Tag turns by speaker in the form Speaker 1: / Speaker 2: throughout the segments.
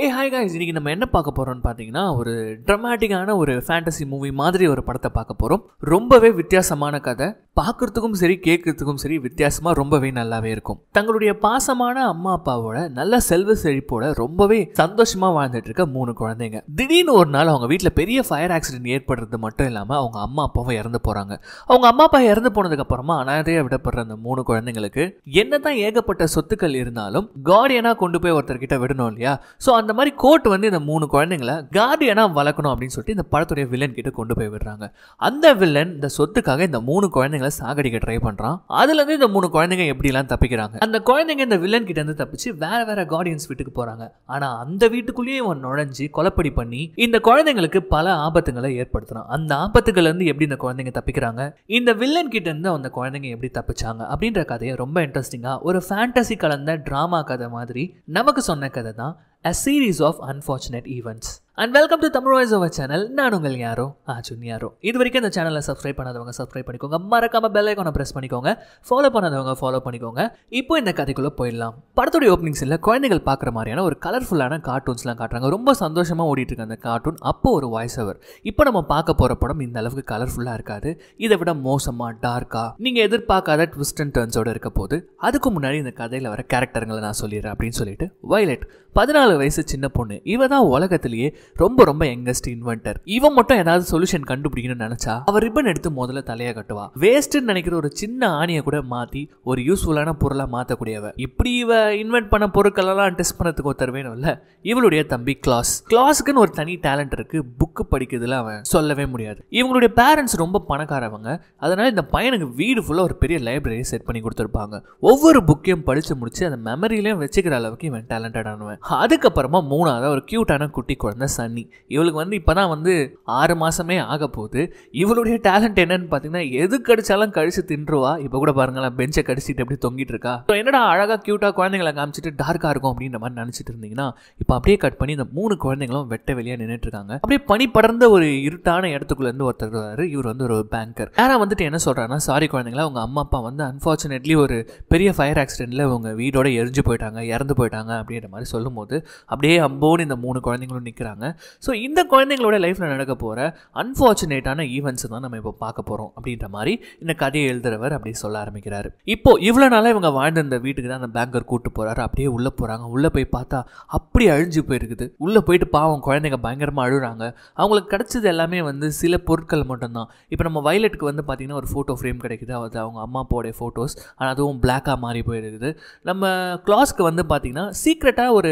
Speaker 1: ஏ hi guys இன்றைக்கி நம்ம என்ன பார்க்க போகிறோம்னு பார்த்தீங்கன்னா ஒரு ட்ரமாட்டிக்கான ஒரு ஃபேண்டசி மூவி மாதிரி ஒரு படத்தை பார்க்க போகிறோம் ரொம்பவே வித்தியாசமான கதை பார்க்குறதுக்கும் சரி கேட்கறதுக்கும் சரி வித்தியாசமாக ரொம்பவே நல்லாவே இருக்கும் தங்களுடைய பாசமான அம்மா அப்பாவோட நல்ல செல்வ செழிப்போட ரொம்பவே சந்தோஷமாக வாழ்ந்துட்டு இருக்க மூணு குழந்தைங்க திடீர்னு ஒரு நாள் அவங்க வீட்டில் பெரிய ஃபயர் ஆக்சிடென்ட் ஏற்படுறது மட்டும் இல்லாமல் அவங்க அம்மா அப்பாவும் இறந்து போகிறாங்க அவங்க அம்மா அப்பா இறந்து போனதுக்கப்புறமா அனாதையாக விடப்படுற அந்த மூணு குழந்தைங்களுக்கு என்ன தான் ஏகப்பட்ட சொத்துக்கள் இருந்தாலும் கார்டியனாக கொண்டு போய் ஒருத்தர்கிட்ட விடணும் இல்லையா ஸோ அந்த மாதிரி கோர்ட் வந்து இந்த மூணு குழந்தைங்களை கார்டியனாக வளர்க்கணும் அப்படின்னு சொல்லிட்டு இந்த படத்துடைய வில்லன் கிட்ட கொண்டு போய் விடுறாங்க அந்த வில்லன் இந்த சொத்துக்காக இந்த மூணு குழந்தைங்களை குழந்தைங்களை சாகடிக்க ட்ரை பண்ணுறான் அதுலேருந்து இந்த மூணு குழந்தைங்க எப்படிலாம் தப்பிக்கிறாங்க அந்த குழந்தைங்க இந்த வில்லன் கிட்டேருந்து தப்பிச்சு வேற வேற கார்டியன்ஸ் வீட்டுக்கு போகிறாங்க ஆனால் அந்த வீட்டுக்குள்ளேயே அவன் நுழைஞ்சு கொலப்படி பண்ணி இந்த குழந்தைங்களுக்கு பல ஆபத்துகளை ஏற்படுத்துகிறான் அந்த ஆபத்துகள்லேருந்து எப்படி இந்த குழந்தைங்க தப்பிக்கிறாங்க இந்த வில்லன் கிட்டேருந்து அந்த குழந்தைங்க எப்படி தப்பிச்சாங்க அப்படின்ற கதையை ரொம்ப இன்ட்ரெஸ்டிங்காக ஒரு ஃபேண்டசி கலந்த ட்ராமா கதை மாதிரி நமக்கு சொன்ன கதை தான் a series of unfortunate events and welcome to Tamil voice அவர் சேனல் நான் உங்கள் யாரோ ஆச்சுன் யாரோ இது வரைக்கும் இந்த சேனலை சப்ஸ்கிரைப் பண்ணாதவங்க சப்ஸ்கிரைப் பண்ணிக்கோங்க மறக்காம பெல் ஐக்கானை ப்ரெஸ் பண்ணிக்கோங்க ஃபாலோ பண்ணாதவங்க ஃபாலோ பண்ணிக்கோங்க இப்போ இந்த கதைக்குள்ளே போயிடலாம் படத்துடைய ஓப்பனிங்ஸ் இல்லை குழந்தைகள் பார்க்குற மாதிரியான ஒரு கலர்ஃபுல்லான கார்ட்டூன்ஸ்லாம் காட்டுறாங்க ரொம்ப சந்தோஷமாக ஓடிட்டு இருக்க அந்த கார்ட்டூன் அப்போ ஒரு வாய்ஸ் அவர் இப்போ நம்ம பார்க்க போகிற படம் இந்த அளவுக்கு கலர்ஃபுல்லாக இருக்காது இதை விட மோசமாக டார்க்காக நீங்கள் எதிர்பார்க்காத ட்விஸ்ட் அண்ட் டர்ன்ஸோடு இருக்க போது அதுக்கு முன்னாடி இந்த கதையில் வர கேரக்டருங்களை நான் சொல்லிடுறேன் அப்படின்னு சொல்லிட்டு வைலட் பதினாலு ஆறு வயசு சின்ன பொண்ணு இவ தான் உலகத்திலேயே ரொம்ப ரொம்ப யங்கஸ்ட் இன்வென்டர் இவன் மட்டும் ஏதாவது சொல்யூஷன் கண்டுபிடிக்கணும்னு நினைச்சா அவர் ரிப்பன் எடுத்து முதல்ல தலையா கட்டுவா வேஸ்ட்னு நினைக்கிற ஒரு சின்ன ஆணியை கூட மாத்தி ஒரு யூஸ்ஃபுல்லான பொருளா மாத்தக்கூடியவ இப்படி இவ இன்வென்ட் பண்ண பொருட்கள் எல்லாம் டெஸ்ட் பண்ணதுக்கு ஒருத்தர் வேணும்ல இவளுடைய தம்பி கிளாஸ் கிளாஸுக்குன்னு ஒரு தனி டேலண்ட் இருக்கு புக்கு படிக்கிறதுல அவன் சொல்லவே முடியாது இவங்களுடைய பேரண்ட்ஸ் ரொம்ப பணக்காரவங்க அதனால இந்த பையனுக்கு வீடு ஃபுல்லாக ஒரு பெரிய லைப்ரரி செட் பண்ணி கொடுத்துருப்பாங்க ஒவ்வொரு புக்கையும் படிச்சு முடிச்சு அந்த மெமரியிலையும் வச்சுக்கிற அளவுக்கு இவன் டேலண்டட் ஆனவன் அதுக்கு அதுக்கப்புறமா மூணாவது ஒரு க்யூட்டான குட்டி குழந்தை சன்னி இவளுக்கு வந்து இப்போ தான் வந்து ஆறு மாதமே ஆக போகுது இவளுடைய டேலண்ட் என்னன்னு பார்த்தீங்கன்னா எது கடிச்சாலும் கழிச்சு தின்றுவா இப்போ கூட பாருங்களேன் பெஞ்சை கடிச்சிட்டு அப்படி தொங்கிட்டு இருக்கா ஸோ என்னடா அழகாக க்யூட்டாக குழந்தைங்களை காமிச்சிட்டு டார்க்காக இருக்கும் அப்படின்ற மாதிரி நினச்சிட்டு இருந்தீங்கன்னா இப்போ அப்படியே கட் பண்ணி இந்த மூணு குழந்தைங்களும் வெட்ட வெளியாக நின்றுட்டு இருக்காங்க அப்படியே பனி படர்ந்த ஒரு இருட்டான இடத்துக்குள்ளேருந்து ஒருத்தர் வராரு இவர் வந்து ஒரு பேங்கர் யாராக வந்துட்டு என்ன சொல்கிறாங்கன்னா சாரி குழந்தைங்களா உங்கள் அம்மா அப்பா வந்து அன்ஃபார்ச்சுனேட்லி ஒரு பெரிய ஃபயர் ஆக்சிடெண்ட்டில் உங்கள் வீடோட எரிஞ்சு போயிட்டாங்க இறந்து போயிட்டாங்க அப்படின்ற மாதிரி சொல்லும்போது அப்படியே அம்போன்னு இந்த மூணு குழந்தைங்களும் நிற்கிறாங்க ஸோ இந்த குழந்தைங்களோட லைஃப்பில் நடக்க போகிற அன்ஃபார்ச்சுனேட்டான ஈவெண்ட்ஸ் தான் நம்ம இப்போ பார்க்க போகிறோம் அப்படின்ற மாதிரி இந்த கதையை எழுதுறவர் அப்படி சொல்ல ஆரம்பிக்கிறார் இப்போ இவ்வளோ நாளாக இவங்க வாழ்ந்த இந்த வீட்டுக்கு தான் அந்த பேங்கர் கூட்டு போகிறாரு அப்படியே உள்ளே போகிறாங்க உள்ளே போய் பார்த்தா அப்படி அழிஞ்சு போயிருக்குது உள்ளே போயிட்டு பாவம் குழந்தைங்க பயங்கரமாக அழுகிறாங்க அவங்களுக்கு கிடச்சது எல்லாமே வந்து சில பொருட்கள் மட்டும்தான் இப்போ நம்ம வயலட்டுக்கு வந்து பார்த்திங்கன்னா ஒரு ஃபோட்டோ ஃப்ரேம் கிடைக்குது அது அவங்க அம்மா அப்பாவோடைய ஃபோட்டோஸ் ஆனால் அதுவும் பிளாக்காக மாறி போயிருக்குது நம்ம கிளாஸ்க்கு வந்து பார்த்திங்கன்னா சீக்ரெட்டாக ஒரு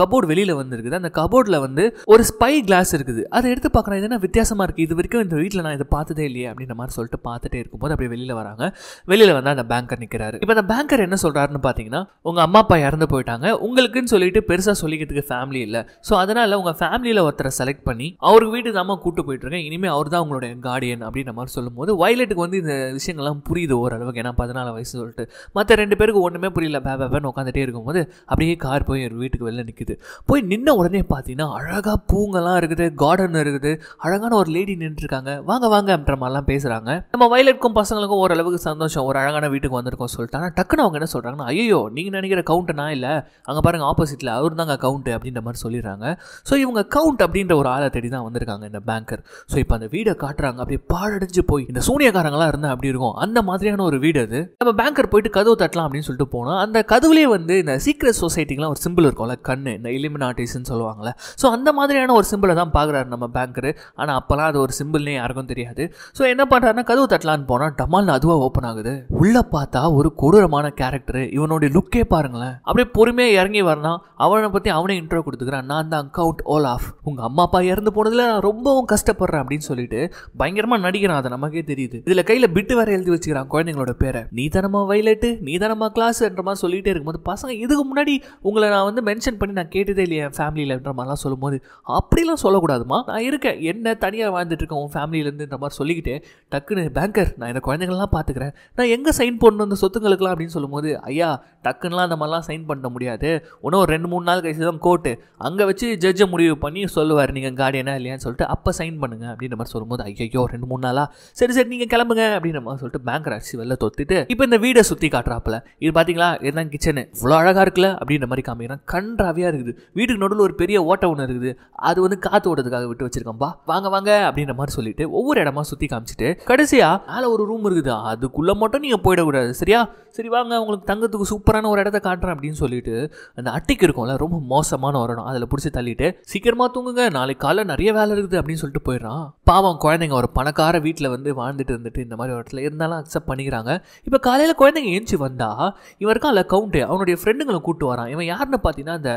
Speaker 1: கபோர்டு வெளியில் வந்திருக்குது அந்த கபோர்டில் வந்து ஒரு ஸ்பை கிளாஸ் இருக்குது அதை எடுத்து பார்க்குறேன் இது என்ன வித்தியாசமாக இருக்குது இது வரைக்கும் இந்த வீட்டில் நான் இதை பார்த்ததே இல்லையே அப்படின்ற மாதிரி சொல்லிட்டு பார்த்துட்டே இருக்கும்போது அப்படியே வெளியில் வராங்க வெளியில் வந்து அந்த பேங்கர் நிற்கிறாரு இப்போ அந்த பேங்கர் என்ன சொல்கிறாருன்னு பார்த்தீங்கன்னா உங்கள் அம்மா அப்பா இறந்து போயிட்டாங்க உங்களுக்குன்னு சொல்லிட்டு பெருசாக சொல்லிக்கிறதுக்கு ஃபேமிலி இல்லை ஸோ அதனால் உங்கள் ஃபேமிலியில் ஒருத்தரை செலக்ட் பண்ணி அவருக்கு வீட்டுக்கு தாமா கூட்டு போயிட்டுருக்கேன் இனிமேல் அவர் தான் உங்களுடைய கார்டியன் அப்படின்ற மாதிரி சொல்லும்போது வயலட்டுக்கு வந்து இந்த விஷயங்கள்லாம் புரியுது ஓரளவுக்கு ஏன்னா பதினாலு வயசு சொல்லிட்டு மற்ற ரெண்டு பேருக்கு ஒன்றுமே புரியல பேபேன்னு உட்காந்துட்டே இருக்கும்போது அப்படியே கார் போய் வீட்டுக்கு வெளில நிற்குது தெரியுது போய் நின்ன உடனே பார்த்தீங்கன்னா அழகாக பூங்கெல்லாம் இருக்குது கார்டன் இருக்குது அழகான ஒரு லேடி நின்றுருக்காங்க வாங்க அப்படின்ற மாதிரிலாம் பேசுகிறாங்க நம்ம வயலுக்கும் பசங்களுக்கும் ஓரளவுக்கு சந்தோஷம் ஒரு அழகான வீட்டுக்கு வந்திருக்கோம் சொல்லிட்டு ஆனால் டக்குன்னு அவங்க என்ன சொல்கிறாங்கன்னா ஐயோ நீங்கள் நினைக்கிற கவுண்ட்டுனா இல்லை அங்கே பாருங்கள் ஆப்போசிட்டில் அவர் தாங்க கவுண்ட் அப்படின்ற மாதிரி சொல்லிடுறாங்க ஸோ இவங்க கவுண்ட் அப்படின்ற ஒரு ஆளை தேடி தான் வந்திருக்காங்க இந்த பேங்கர் ஸோ இப்போ அந்த வீடை காட்டுறாங்க அப்படியே பாழடைஞ்சு போய் இந்த சூனியக்காரங்களாம் இருந்தால் அப்படி இருக்கும் அந்த மாதிரியான ஒரு வீடு அது நம்ம பேங்கர் போயிட்டு கதவு தட்டலாம் அப்படின்னு சொல்லிட்டு போனால் அந்த கதவுலேயே வந்து இந்த சீக்ரெட் சொசைட்டிக்கெலாம் ஒரு சிம்பிள் இருக்கும்ல கண் இந்த இலிமினாட்டிஸ்ன்னு சொல்லுவாங்களே ஸோ அந்த மாதிரியான ஒரு சிம்பிளை தான் பார்க்குறாரு நம்ம பேங்கரு ஆனால் அப்போலாம் அது ஒரு சிம்பிள்னே யாருக்கும் தெரியாது ஸோ என்ன பண்ணுறாருன்னா கதவு தட்டலான்னு போனால் டமால்னு அதுவாக ஓப்பன் ஆகுது உள்ளே பார்த்தா ஒரு கொடூரமான கேரக்டர் இவனுடைய லுக்கே பாருங்களேன் அப்படியே பொறுமையாக இறங்கி வரனா அவனை பற்றி அவனே இன்ட்ரோ கொடுத்துக்கிறான் நான் தான் அக்கவுண்ட் ஓல் ஆஃப் உங்கள் அம்மா அப்பா இறந்து போனதில் நான் ரொம்பவும் கஷ்டப்படுறேன் அப்படின்னு சொல்லிட்டு பயங்கரமாக நடிக்கிறான் அதை நமக்கே தெரியுது இதில் கையில் பிட்டு வேற எழுதி வச்சுக்கிறான் குழந்தைங்களோட பேரை நீ தானமா வயலட்டு நீ தானமா கிளாஸ்ன்ற மாதிரி சொல்லிகிட்டே இருக்கும்போது பசங்க இதுக்கு முன்னாடி உங்களை நான் வந்து மென்ஷன் பண்ணி நான் கேட்டதே இல்லையா என் என்ற மாதிரிலாம் சொல்லும்போது அப்படிலாம் சொல்லக்கூடாதுமா நான் இருக்கேன் என்ன தனியாக வாழ்ந்துட்டுருக்கேன் உன் ஃபேமிலியிலேருந்துன்ற மாதிரி சொல்லிக்கிட்டு டக்குன்னு பேங்கர் நான் இந்த குழந்தைங்கள்லாம் பார்த்துக்கிறேன் நான் எங்கே சைன் பண்ணணும் இந்த சொத்துங்களுக்குலாம் அப்படின்னு சொல்லும்போது ஐயா டக்குன்னெலாம் அந்த மாதிரிலாம் சைன் பண்ண முடியாது ஒன்றும் ஒரு ரெண்டு மூணு நாள் கழிச்சு தான் கோர்ட்டு அங்கே வச்சு ஜட்ஜை முடிவு பண்ணி சொல்லுவார் நீங்கள் கார்டியனாக இல்லையான்னு சொல்லிட்டு அப்போ சைன் பண்ணுங்க அப்படின்ற மாதிரி சொல்லும்போது ஐயோ ரெண்டு மூணு நாளாக சரி சரி நீங்கள் கிளம்புங்க அப்படின்ற மாதிரி சொல்லிட்டு பேங்கர் அரிசி வெளில தொத்துட்டு இப்போ இந்த வீடை சுற்றி காட்டுறாப்புல இது பார்த்தீங்களா இதுதான் கிச்சனு இவ்வளோ அழகாக இருக்குல்ல அப்படின்ற மாதிரி காமிக்கிறேன் கன்றாவியாக நிறையா இருக்குது வீட்டுக்கு நடுவில் ஒரு பெரிய ஓட்டை ஒன்று இருக்குது அது வந்து காற்று ஓட்டத்துக்காக விட்டு வச்சிருக்கோம்பா வாங்க வாங்க அப்படின்ற மாதிரி சொல்லிட்டு ஒவ்வொரு இடமா சுற்றி காமிச்சிட்டு கடைசியாக மேலே ஒரு ரூம் இருக்குது அதுக்குள்ளே மட்டும் நீங்கள் போயிடக்கூடாது சரியா சரி வாங்க உங்களுக்கு தங்கத்துக்கு சூப்பரான ஒரு இடத்த காட்டுறேன் அப்படின்னு சொல்லிட்டு அந்த அட்டிக்கு இருக்கும்ல ரொம்ப மோசமான இடம் அதில் பிடிச்சி தள்ளிட்டு சீக்கிரமாக தூங்குங்க நாளைக்கு காலைல நிறைய வேலை இருக்குது அப்படின்னு சொல்லிட்டு போயிடுறான் பாவம் குழந்தைங்க ஒரு பணக்கார வீட்டில் வந்து வாழ்ந்துட்டு இருந்துட்டு இந்த மாதிரி இடத்துல இருந்தாலும் அக்செப்ட் பண்ணிக்கிறாங்க இப்போ காலையில் குழந்தைங்க ஏஞ்சி வந்தால் இவருக்கும் அதில் கவுண்ட்டு அவனுடைய ஃப்ரெண்டுங்களை கூப்பிட்டு வரான் இவன் யாருன்னு பார்த்தீங்கன்னா அந்த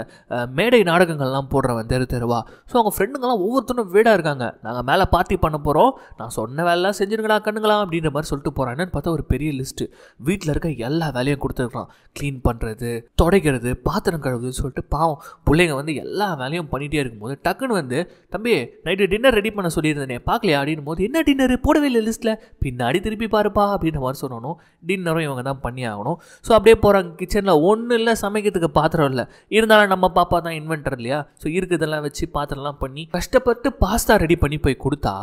Speaker 1: மேடை நாடகங்கள்லாம் போடுறவன் தெரு தெருவா ஸோ அவங்க ஃப்ரெண்டுங்கெல்லாம் ஒவ்வொருத்தரும் வீடாக இருக்காங்க நாங்கள் மேலே பார்ட்டி பண்ண போகிறோம் நான் சொன்ன வேலைலாம் செஞ்சுருங்களா கண்ணுங்களா அப்படின்ற மாதிரி சொல்லிட்டு போகிறாங்கன்னு பார்த்தா ஒரு பெரிய லிஸ்ட்டு வீட்டில் இருக்க எல்லா வேலையும் கொடுத்துருக்குறான் க்ளீன் பண்ணுறது துடைக்கிறது பாத்திரம் கழுவுதுன்னு சொல்லிட்டு பாவம் பிள்ளைங்க வந்து எல்லா வேலையும் பண்ணிகிட்டே இருக்கும்போது டக்குன்னு வந்து தம்பி நைட்டு டின்னர் ரெடி பண்ண சொல்லியிருந்தேனே பார்க்கலையா அப்படின்னு போது என்ன டின்னர் போடவே இல்லை லிஸ்ட்டில் பின்னாடி திருப்பி பாருப்பா அப்படின்ற மாதிரி சொல்லணும் டின்னரும் இவங்க தான் பண்ணி ஆகணும் ஸோ அப்படியே போகிறாங்க கிச்சனில் ஒன்றும் இல்லை சமைக்கிறதுக்கு பாத்திரம் இல்லை இருந்தாலும் நம்ம பாப்பா தான் இன்வென்டர் இல்லையா ஸோ இருக்கிறதெல்லாம் வச்சு பாத்திரம்லாம் பண்ணி கஷ்டப்பட்டு பாஸ்தா ரெடி பண்ணி போய் கொடுத்தா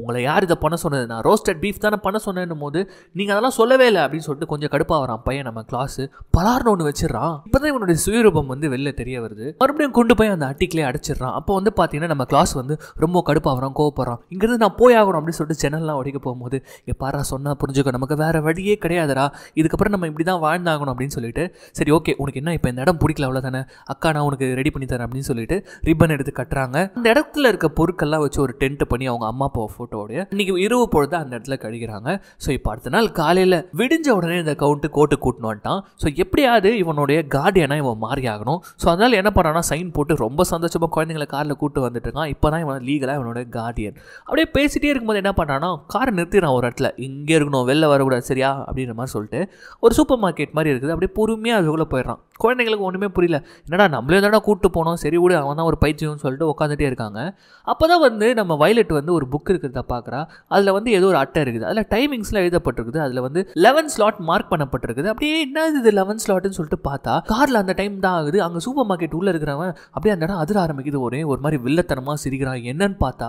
Speaker 1: உங்களை யார் இதை பண்ண சொன்னது நான் ரோஸ்டட் பீஃப் தானே பண்ண சொன்னேன்னும் போது நீங்கள் அதெல்லாம் சொல்லவே இல்லை அப்படின்னு சொல்லிட்டு கொஞ்சம் கடுப்பாக வரான் பையன் நம்ம கிளாஸு பலார்னு ஒன்று வச்சிடறான் இப்போ தான் இவனுடைய சுயரூபம் வந்து வெளில தெரிய வருது மறுபடியும் கொண்டு போய் அந்த அட்டிக்கிலே அடிச்சிடறான் அப்போ வந்து பார்த்தீங்கன்னா நம்ம கிளாஸ் வந்து ரொம்ப கடுப்பாகிறான் கோவப்படுறான் இங்கேருந்து நான் போய் ஆகணும் அப்படின்னு சொல்லிட்டு ஜன்னல்லாம் உடைக்க போகும்போது இங்கே சொன்னால் புரிஞ்சுக்கோ நமக்கு வேறு வழியே கிடையாதுடா இதுக்கப்புறம் நம்ம இப்படி தான் வாழ்ந்தாகணும் அப்படின்னு சொல்லிட்டு சரி ஓகே உனக்கு என்ன இப்போ இந்த இடம் பிடிக்கல அவ்வளோ தானே அக்கா நான் உனக்கு நமக்கு ரெடி பண்ணி தரேன் அப்படின்னு சொல்லிட்டு ரிப்பன் எடுத்து கட்டுறாங்க அந்த இடத்துல இருக்க பொருட்கள்லாம் வச்சு ஒரு டென்ட் பண்ணி அவங்க அம்மா அப்பா ஃபோட்டோடைய இன்னைக்கு இரவு பொழுது அந்த இடத்துல கழிக்கிறாங்க ஸோ இப்போ அடுத்த நாள் காலையில் விடிஞ்ச உடனே இந்த கவுண்ட்டு கோட்டு கூட்டினு வந்துட்டான் ஸோ எப்படியாவது இவனுடைய கார்டியனாக இவன் மாறி ஆகணும் ஸோ அதனால் என்ன பண்ணுறான்னா சைன் போட்டு ரொம்ப சந்தோஷமாக குழந்தைங்களை காரில் கூட்டு வந்துட்டு இருக்கான் இப்போ தான் இவன் லீகலாக இவனோட கார்டியன் அப்படியே பேசிகிட்டே இருக்கும்போது என்ன பண்ணான்னா காரை நிறுத்திடுறான் ஒரு இடத்துல இங்கே இருக்கணும் வெளில வரக்கூடாது சரியா அப்படின்ற மாதிரி சொல்லிட்டு ஒரு சூப்பர் மார்க்கெட் மாதிரி இருக்குது அப்படியே பொறுமையாக அதுக்குள்ளே போயிடுறான் குழந்தைங்களுக்கு ஒன்றுமே புரியல என்னடா நம்மளே தானே கூப்பிட்டு போனோம் சரி விடு அவன் தான் ஒரு பைத்தியம்னு சொல்லிட்டு உட்காந்துட்டே இருக்காங்க அப்போ தான் வந்து நம்ம வயலட் வந்து ஒரு புக் இருக்கிறத பார்க்குறா அதில் வந்து ஏதோ ஒரு அட்டை இருக்குது அதில் டைமிங்ஸ்லாம் எழுதப்பட்டிருக்குது அதில் வந்து லெவன் ஸ்லாட் மார்க் பண்ணப்பட்டிருக்குது அப்படியே என்ன இது லெவன் ஸ்லாட்னு சொல்லிட்டு பார்த்தா காரில் அந்த டைம் தான் ஆகுது அங்கே சூப்பர் மார்க்கெட் உள்ளே இருக்கிறவன் அப்படியே அந்த இடம் அதிர ஆரம்பிக்குது ஒரே ஒரு மாதிரி வில்லத்தனமாக சிரிக்கிறான் என்னன்னு பார்த்தா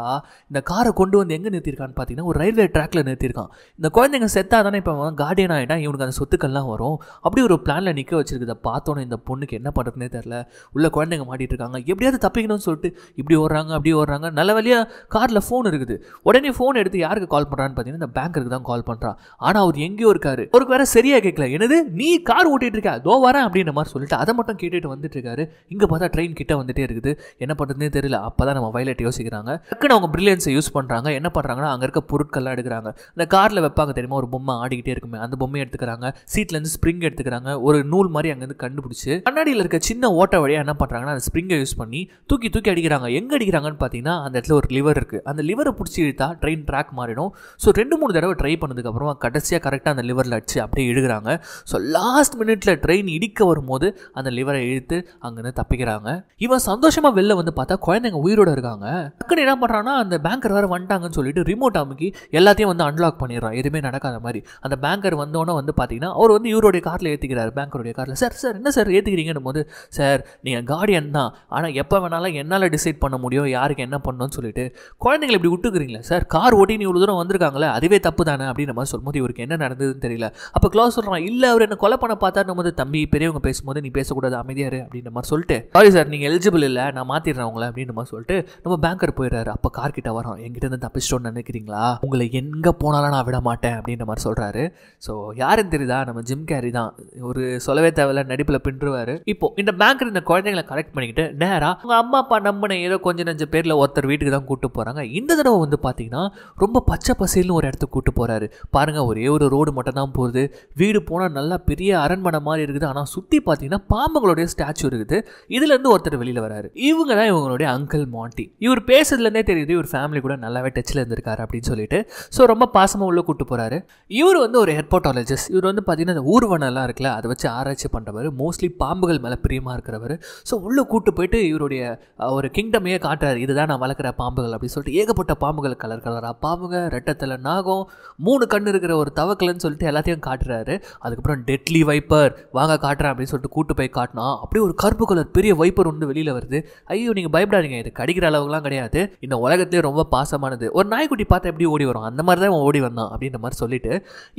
Speaker 1: இந்த காரை கொண்டு வந்து எங்கே நிறுத்திருக்கான்னு பார்த்தீங்கன்னா ஒரு ரயில்வே ட்ராக்ல நிறுத்திருக்கான் இந்த குழந்தைங்க செத்தாதானே இப்போ கார்டியன் ஆகிட்டா இவனுக்கு அந்த சொத்துக்கள்லாம் வரும் அப்படி ஒரு பிளானில் நிற்க வச்சிருக்கிறத பார்த்தோன்னே போன இந்த பொண்ணுக்கு என்ன பண்ணுறதுனே தெரில உள்ள குழந்தைங்க மாட்டிகிட்டு இருக்காங்க எப்படியாவது தப்பிக்கணும்னு சொல்லிட்டு இப்படி ஓடுறாங்க அப்படி ஓடுறாங்க நல்ல வழியாக காரில் ஃபோன் இருக்குது உடனே ஃபோன் எடுத்து யாருக்கு கால் பண்ணுறான்னு பார்த்தீங்கன்னா இந்த பேங்கருக்கு தான் கால் பண்ணுறான் ஆனால் அவர் எங்கேயோ இருக்காரு அவருக்கு வேறு சரியாக கேட்கல என்னது நீ கார் ஓட்டிகிட்டு இருக்கா தோ வரேன் அப்படின்ற மாதிரி சொல்லிட்டு அதை மட்டும் கேட்டுட்டு வந்துட்டு இருக்காரு இங்கே பார்த்தா ட்ரெயின் கிட்ட வந்துட்டே இருக்குது என்ன பண்ணுறதுனே தெரியல அப்போ தான் நம்ம வயலட் யோசிக்கிறாங்க டக்குன்னு அவங்க பிரில்லியன்ஸை யூஸ் பண்ணுறாங்க என்ன பண்ணுறாங்கன்னா அங்கே இருக்க பொருட்கள்லாம் எடுக்கிறாங்க இந்த காரில் வைப்பாங்க தெரியுமா ஒரு பொம்மை ஆடிக்கிட்டே இருக்குமே அந்த பொம்மையை எடுத்துக்கிறாங்க சீட்லேருந்து ஸ்ப்ரிங் எடுத்துக்கிறாங்க ஒரு நூல் மாதிரி அங்கேருந்து கண்டுபிடிச்சி பிடிச்சி கண்ணாடியில் இருக்க சின்ன ஓட்டை வழியாக என்ன பண்ணுறாங்கன்னா அந்த ஸ்ப்ரிங்கை யூஸ் பண்ணி தூக்கி தூக்கி அடிக்கிறாங்க எங்கே அடிக்கிறாங்கன்னு பார்த்தீங்கன்னா அந்த இடத்துல ஒரு லிவர் இருக்குது அந்த லிவரை பிடிச்சி இழுத்தா ட்ரெயின் ட்ராக் மாறிடும் ஸோ ரெண்டு மூணு தடவை ட்ரை பண்ணதுக்கப்புறமா கடைசியாக கரெக்டாக அந்த லிவரில் அடிச்சு அப்படியே இழுகிறாங்க ஸோ லாஸ்ட் மினிட்ல ட்ரெயின் இடிக்க வரும்போது அந்த லிவரை இழுத்து அங்கேருந்து தப்பிக்கிறாங்க இவன் சந்தோஷமாக வெளில வந்து பார்த்தா குழந்தைங்க உயிரோடு இருக்காங்க டக்குன்னு என்ன பண்ணுறான்னா அந்த பேங்கர் வேறு வந்துட்டாங்கன்னு சொல்லிட்டு ரிமோட் அமுக்கி எல்லாத்தையும் வந்து அன்லாக் பண்ணிடுறான் எதுவுமே நடக்காத மாதிரி அந்த பேங்கர் வந்தோன்னே வந்து பார்த்தீங்கன்னா அவர் வந்து இவருடைய காரில் ஏற்றிக்கிறார் பேங்கருடைய காரில் சார் சார் என்ன சார் சார் ஏற்றுக்கிறீங்கன்னு போது சார் நீங்கள் கார்டியன் தான் ஆனால் எப்போ வேணாலும் என்னால் டிசைட் பண்ண முடியும் யாருக்கு என்ன பண்ணணும்னு சொல்லிட்டு குழந்தைங்களை இப்படி விட்டுக்கிறீங்களா சார் கார் ஓட்டி நீ இவ்வளோ தூரம் வந்திருக்காங்களே அதுவே தப்பு தானே அப்படின்ற மாதிரி சொல்லும்போது இவருக்கு என்ன நடந்ததுன்னு தெரியல அப்போ க்ளோஸ் சொல்கிறான் இல்லை அவர் என்ன கொலை பண்ண பார்த்தாருன்னு போது தம்பி பெரியவங்க பேசும்போது நீ பேசக்கூடாது அமைதியாரு அப்படின்ற மாதிரி சொல்லிட்டு சாரி சார் நீங்கள் எலிஜிபிள் இல்லை நான் மாற்றிடுறேன் உங்களை அப்படின்ற மாதிரி சொல்லிட்டு நம்ம பேங்கர் போயிடுறாரு அப்போ கார் கிட்ட வரோம் எங்கிட்ட இருந்து தப்பிச்சிட்டோன்னு நினைக்கிறீங்களா உங்களை எங்கே போனாலும் நான் விட மாட்டேன் அப்படின்ற மாதிரி சொல்கிறாரு ஸோ யாருன்னு தெரியுதா நம்ம ஜிம் கேரி தான் ஒரு சொல்லவே தேவையில்ல நடிப்பில் பின்றுவாரு இப்போ இந்த பேங்கர் இந்த குழந்தைங்களை கரெக்ட் பண்ணிக்கிட்டு நேரா அவங்க அம்மா அப்பா நம்பின ஏதோ கொஞ்சம் நஞ்ச பேர்ல ஒருத்தர் வீட்டுக்கு தான் கூட்டு போறாங்க இந்த தடவை வந்து பாத்தீங்கன்னா ரொம்ப பச்சை பசேல்னு ஒரு இடத்துக்கு கூட்டு போறாரு பாருங்க ஒரே ஒரு ரோடு மட்டும் தான் போகுது வீடு போனால் நல்லா பெரிய அரண்மனை மாதிரி இருக்குது ஆனால் சுற்றி பார்த்தீங்கன்னா பாம்புகளுடைய ஸ்டாச்சு இருக்குது இதுலேருந்து ஒருத்தர் வெளியில் வராரு இவங்க தான் இவங்களுடைய அங்கிள் மாண்டி இவர் இருந்தே தெரியுது இவர் ஃபேமிலி கூட நல்லாவே டச்சில் இருந்திருக்காரு அப்படின்னு சொல்லிட்டு ஸோ ரொம்ப பாசமாக உள்ள கூட்டு போகிறாரு இவர் வந்து ஒரு ஹெர்பாட்டாலஜிஸ்ட் இவர் வந்து பார்த்தீங்கன்னா எல்லாம் இருக்குல்ல அதை வச்சு ஆராய்ச்சி பண்ணுறவர் மோஸ்ட் மோஸ்ட்லி பாம்புகள் மேலே பிரியமாக இருக்கிறவர் ஸோ உள்ளே கூட்டு போயிட்டு இவருடைய ஒரு கிங்டமையே காட்டுறாரு இதுதான் நான் வளர்க்குற பாம்புகள் அப்படின்னு சொல்லிட்டு ஏகப்பட்ட பாம்புகள் கலர் கலராக பாம்புங்க ரெட்டத்தில் நாகம் மூணு கண் இருக்கிற ஒரு தவக்கலன்னு சொல்லிட்டு எல்லாத்தையும் காட்டுறாரு அதுக்கப்புறம் டெட்லி வைப்பர் வாங்க காட்டுறேன் அப்படின்னு சொல்லிட்டு கூட்டு போய் காட்டினா அப்படியே ஒரு கருப்பு கலர் பெரிய வைப்பர் ஒன்று வெளியில் வருது ஐயோ நீங்கள் பயப்படாதீங்க இது கடிக்கிற அளவுக்குலாம் கிடையாது இந்த உலகத்திலே ரொம்ப பாசமானது ஒரு நாய்க்குட்டி பார்த்தா எப்படி ஓடி வரும் அந்த மாதிரி தான் ஓடி வந்தான் அப்படின்ற மாதிரி சொல்லிட்டு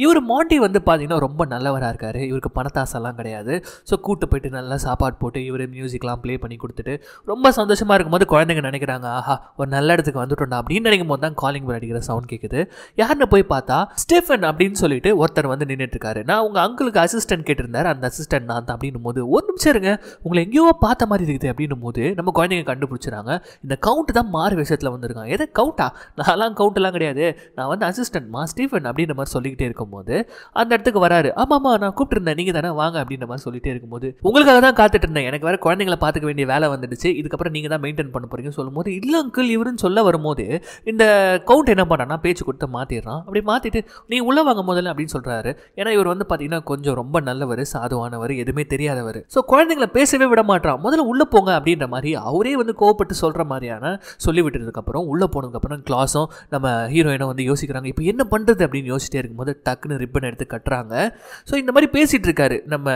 Speaker 1: இவர் மாண்டி வந்து பார்த்தீங்கன்னா ரொம்ப நல்லவராக இருக்கார் இவருக்கு பணத்தாசெல்லாம் கிடையாது ஸோ கூட்டு போயிட்டு நல்லா சாப்பாடு போட்டு இவர் மியூசிக்லாம் ப்ளே பண்ணி கொடுத்துட்டு ரொம்ப சந்தோஷமாக இருக்கும்போது குழந்தைங்க நினைக்கிறாங்க ஆஹா ஒரு நல்ல இடத்துக்கு வந்துட்டோம்டா அப்படின்னு நினைக்கும் போது தான் காலிங் பெல் அடிக்கிற சவுண்ட் கேட்குது யாருன்னு போய் பார்த்தா ஸ்டெஃபன் அப்படின்னு சொல்லிட்டு ஒருத்தர் வந்து நின்றுட்டுருக்காரு நான் உங்கள் அங்கிளுக்கு அசிஸ்டன்ட் கேட்டிருந்தார் அந்த அசிஸ்டன்ட் நான் தான் அப்படின்னும் போது ஒரு நிமிஷம் இருங்க உங்களை எங்கேயோ பார்த்த மாதிரி இருக்குது அப்படின்னும் போது நம்ம குழந்தைங்க கண்டுபிடிச்சிறாங்க இந்த கவுண்ட் தான் மாறு விஷயத்தில் வந்திருக்காங்க எதை கவுண்டா நான்லாம் கவுண்ட்லாம் கிடையாது நான் வந்து அசிஸ்டன்ட் மா ஸ்டீஃபன் அப்படின்ற மாதிரி சொல்லிக்கிட்டே இருக்கும்போது அந்த இடத்துக்கு வராரு ஆமாம் நான் கூப்பிட்டுருந்தேன் நீங்கள் தானே வாங்க அப்படின்ற மாதிரி சொல்லிகிட்டே இருக்கும் இருக்கும்போது உங்களுக்காக தான் காத்துட்டு இருந்தேன் எனக்கு வேற குழந்தைங்களை பார்த்துக்க வேண்டிய வேலை வந்துடுச்சு இதுக்கப்புறம் நீங்கள் தான் மெயின்டைன் பண்ண போறீங்கன்னு சொல்லும்போது இல்லை இவருன்னு சொல்ல வரும்போது இந்த கவுண்ட் என்ன பண்ணான்னா பேச்சு கொடுத்து மாற்றிடுறான் அப்படி மாற்றிட்டு நீ உள்ளே வாங்க முதல்ல அப்படின்னு சொல்கிறாரு ஏன்னா இவர் வந்து பார்த்தீங்கன்னா கொஞ்சம் ரொம்ப நல்லவர் சாதுவானவர் எதுவுமே தெரியாதவர் ஸோ குழந்தைங்களை பேசவே விட மாட்டான் முதல்ல உள்ளே போங்க அப்படின்ற மாதிரி அவரே வந்து கோவப்பட்டு சொல்கிற மாதிரியான சொல்லிவிட்டதுக்கப்புறம் உள்ளே போனதுக்கப்புறம் கிளாஸும் நம்ம ஹீரோயினை வந்து யோசிக்கிறாங்க இப்போ என்ன பண்ணுறது அப்படின்னு யோசிச்சிட்டே இருக்கும்போது டக்குன்னு ரிப்பன் எடுத்து கட்டுறாங்க ஸோ இந்த மாதிரி பேசிகிட்டு இருக்காரு நம்ம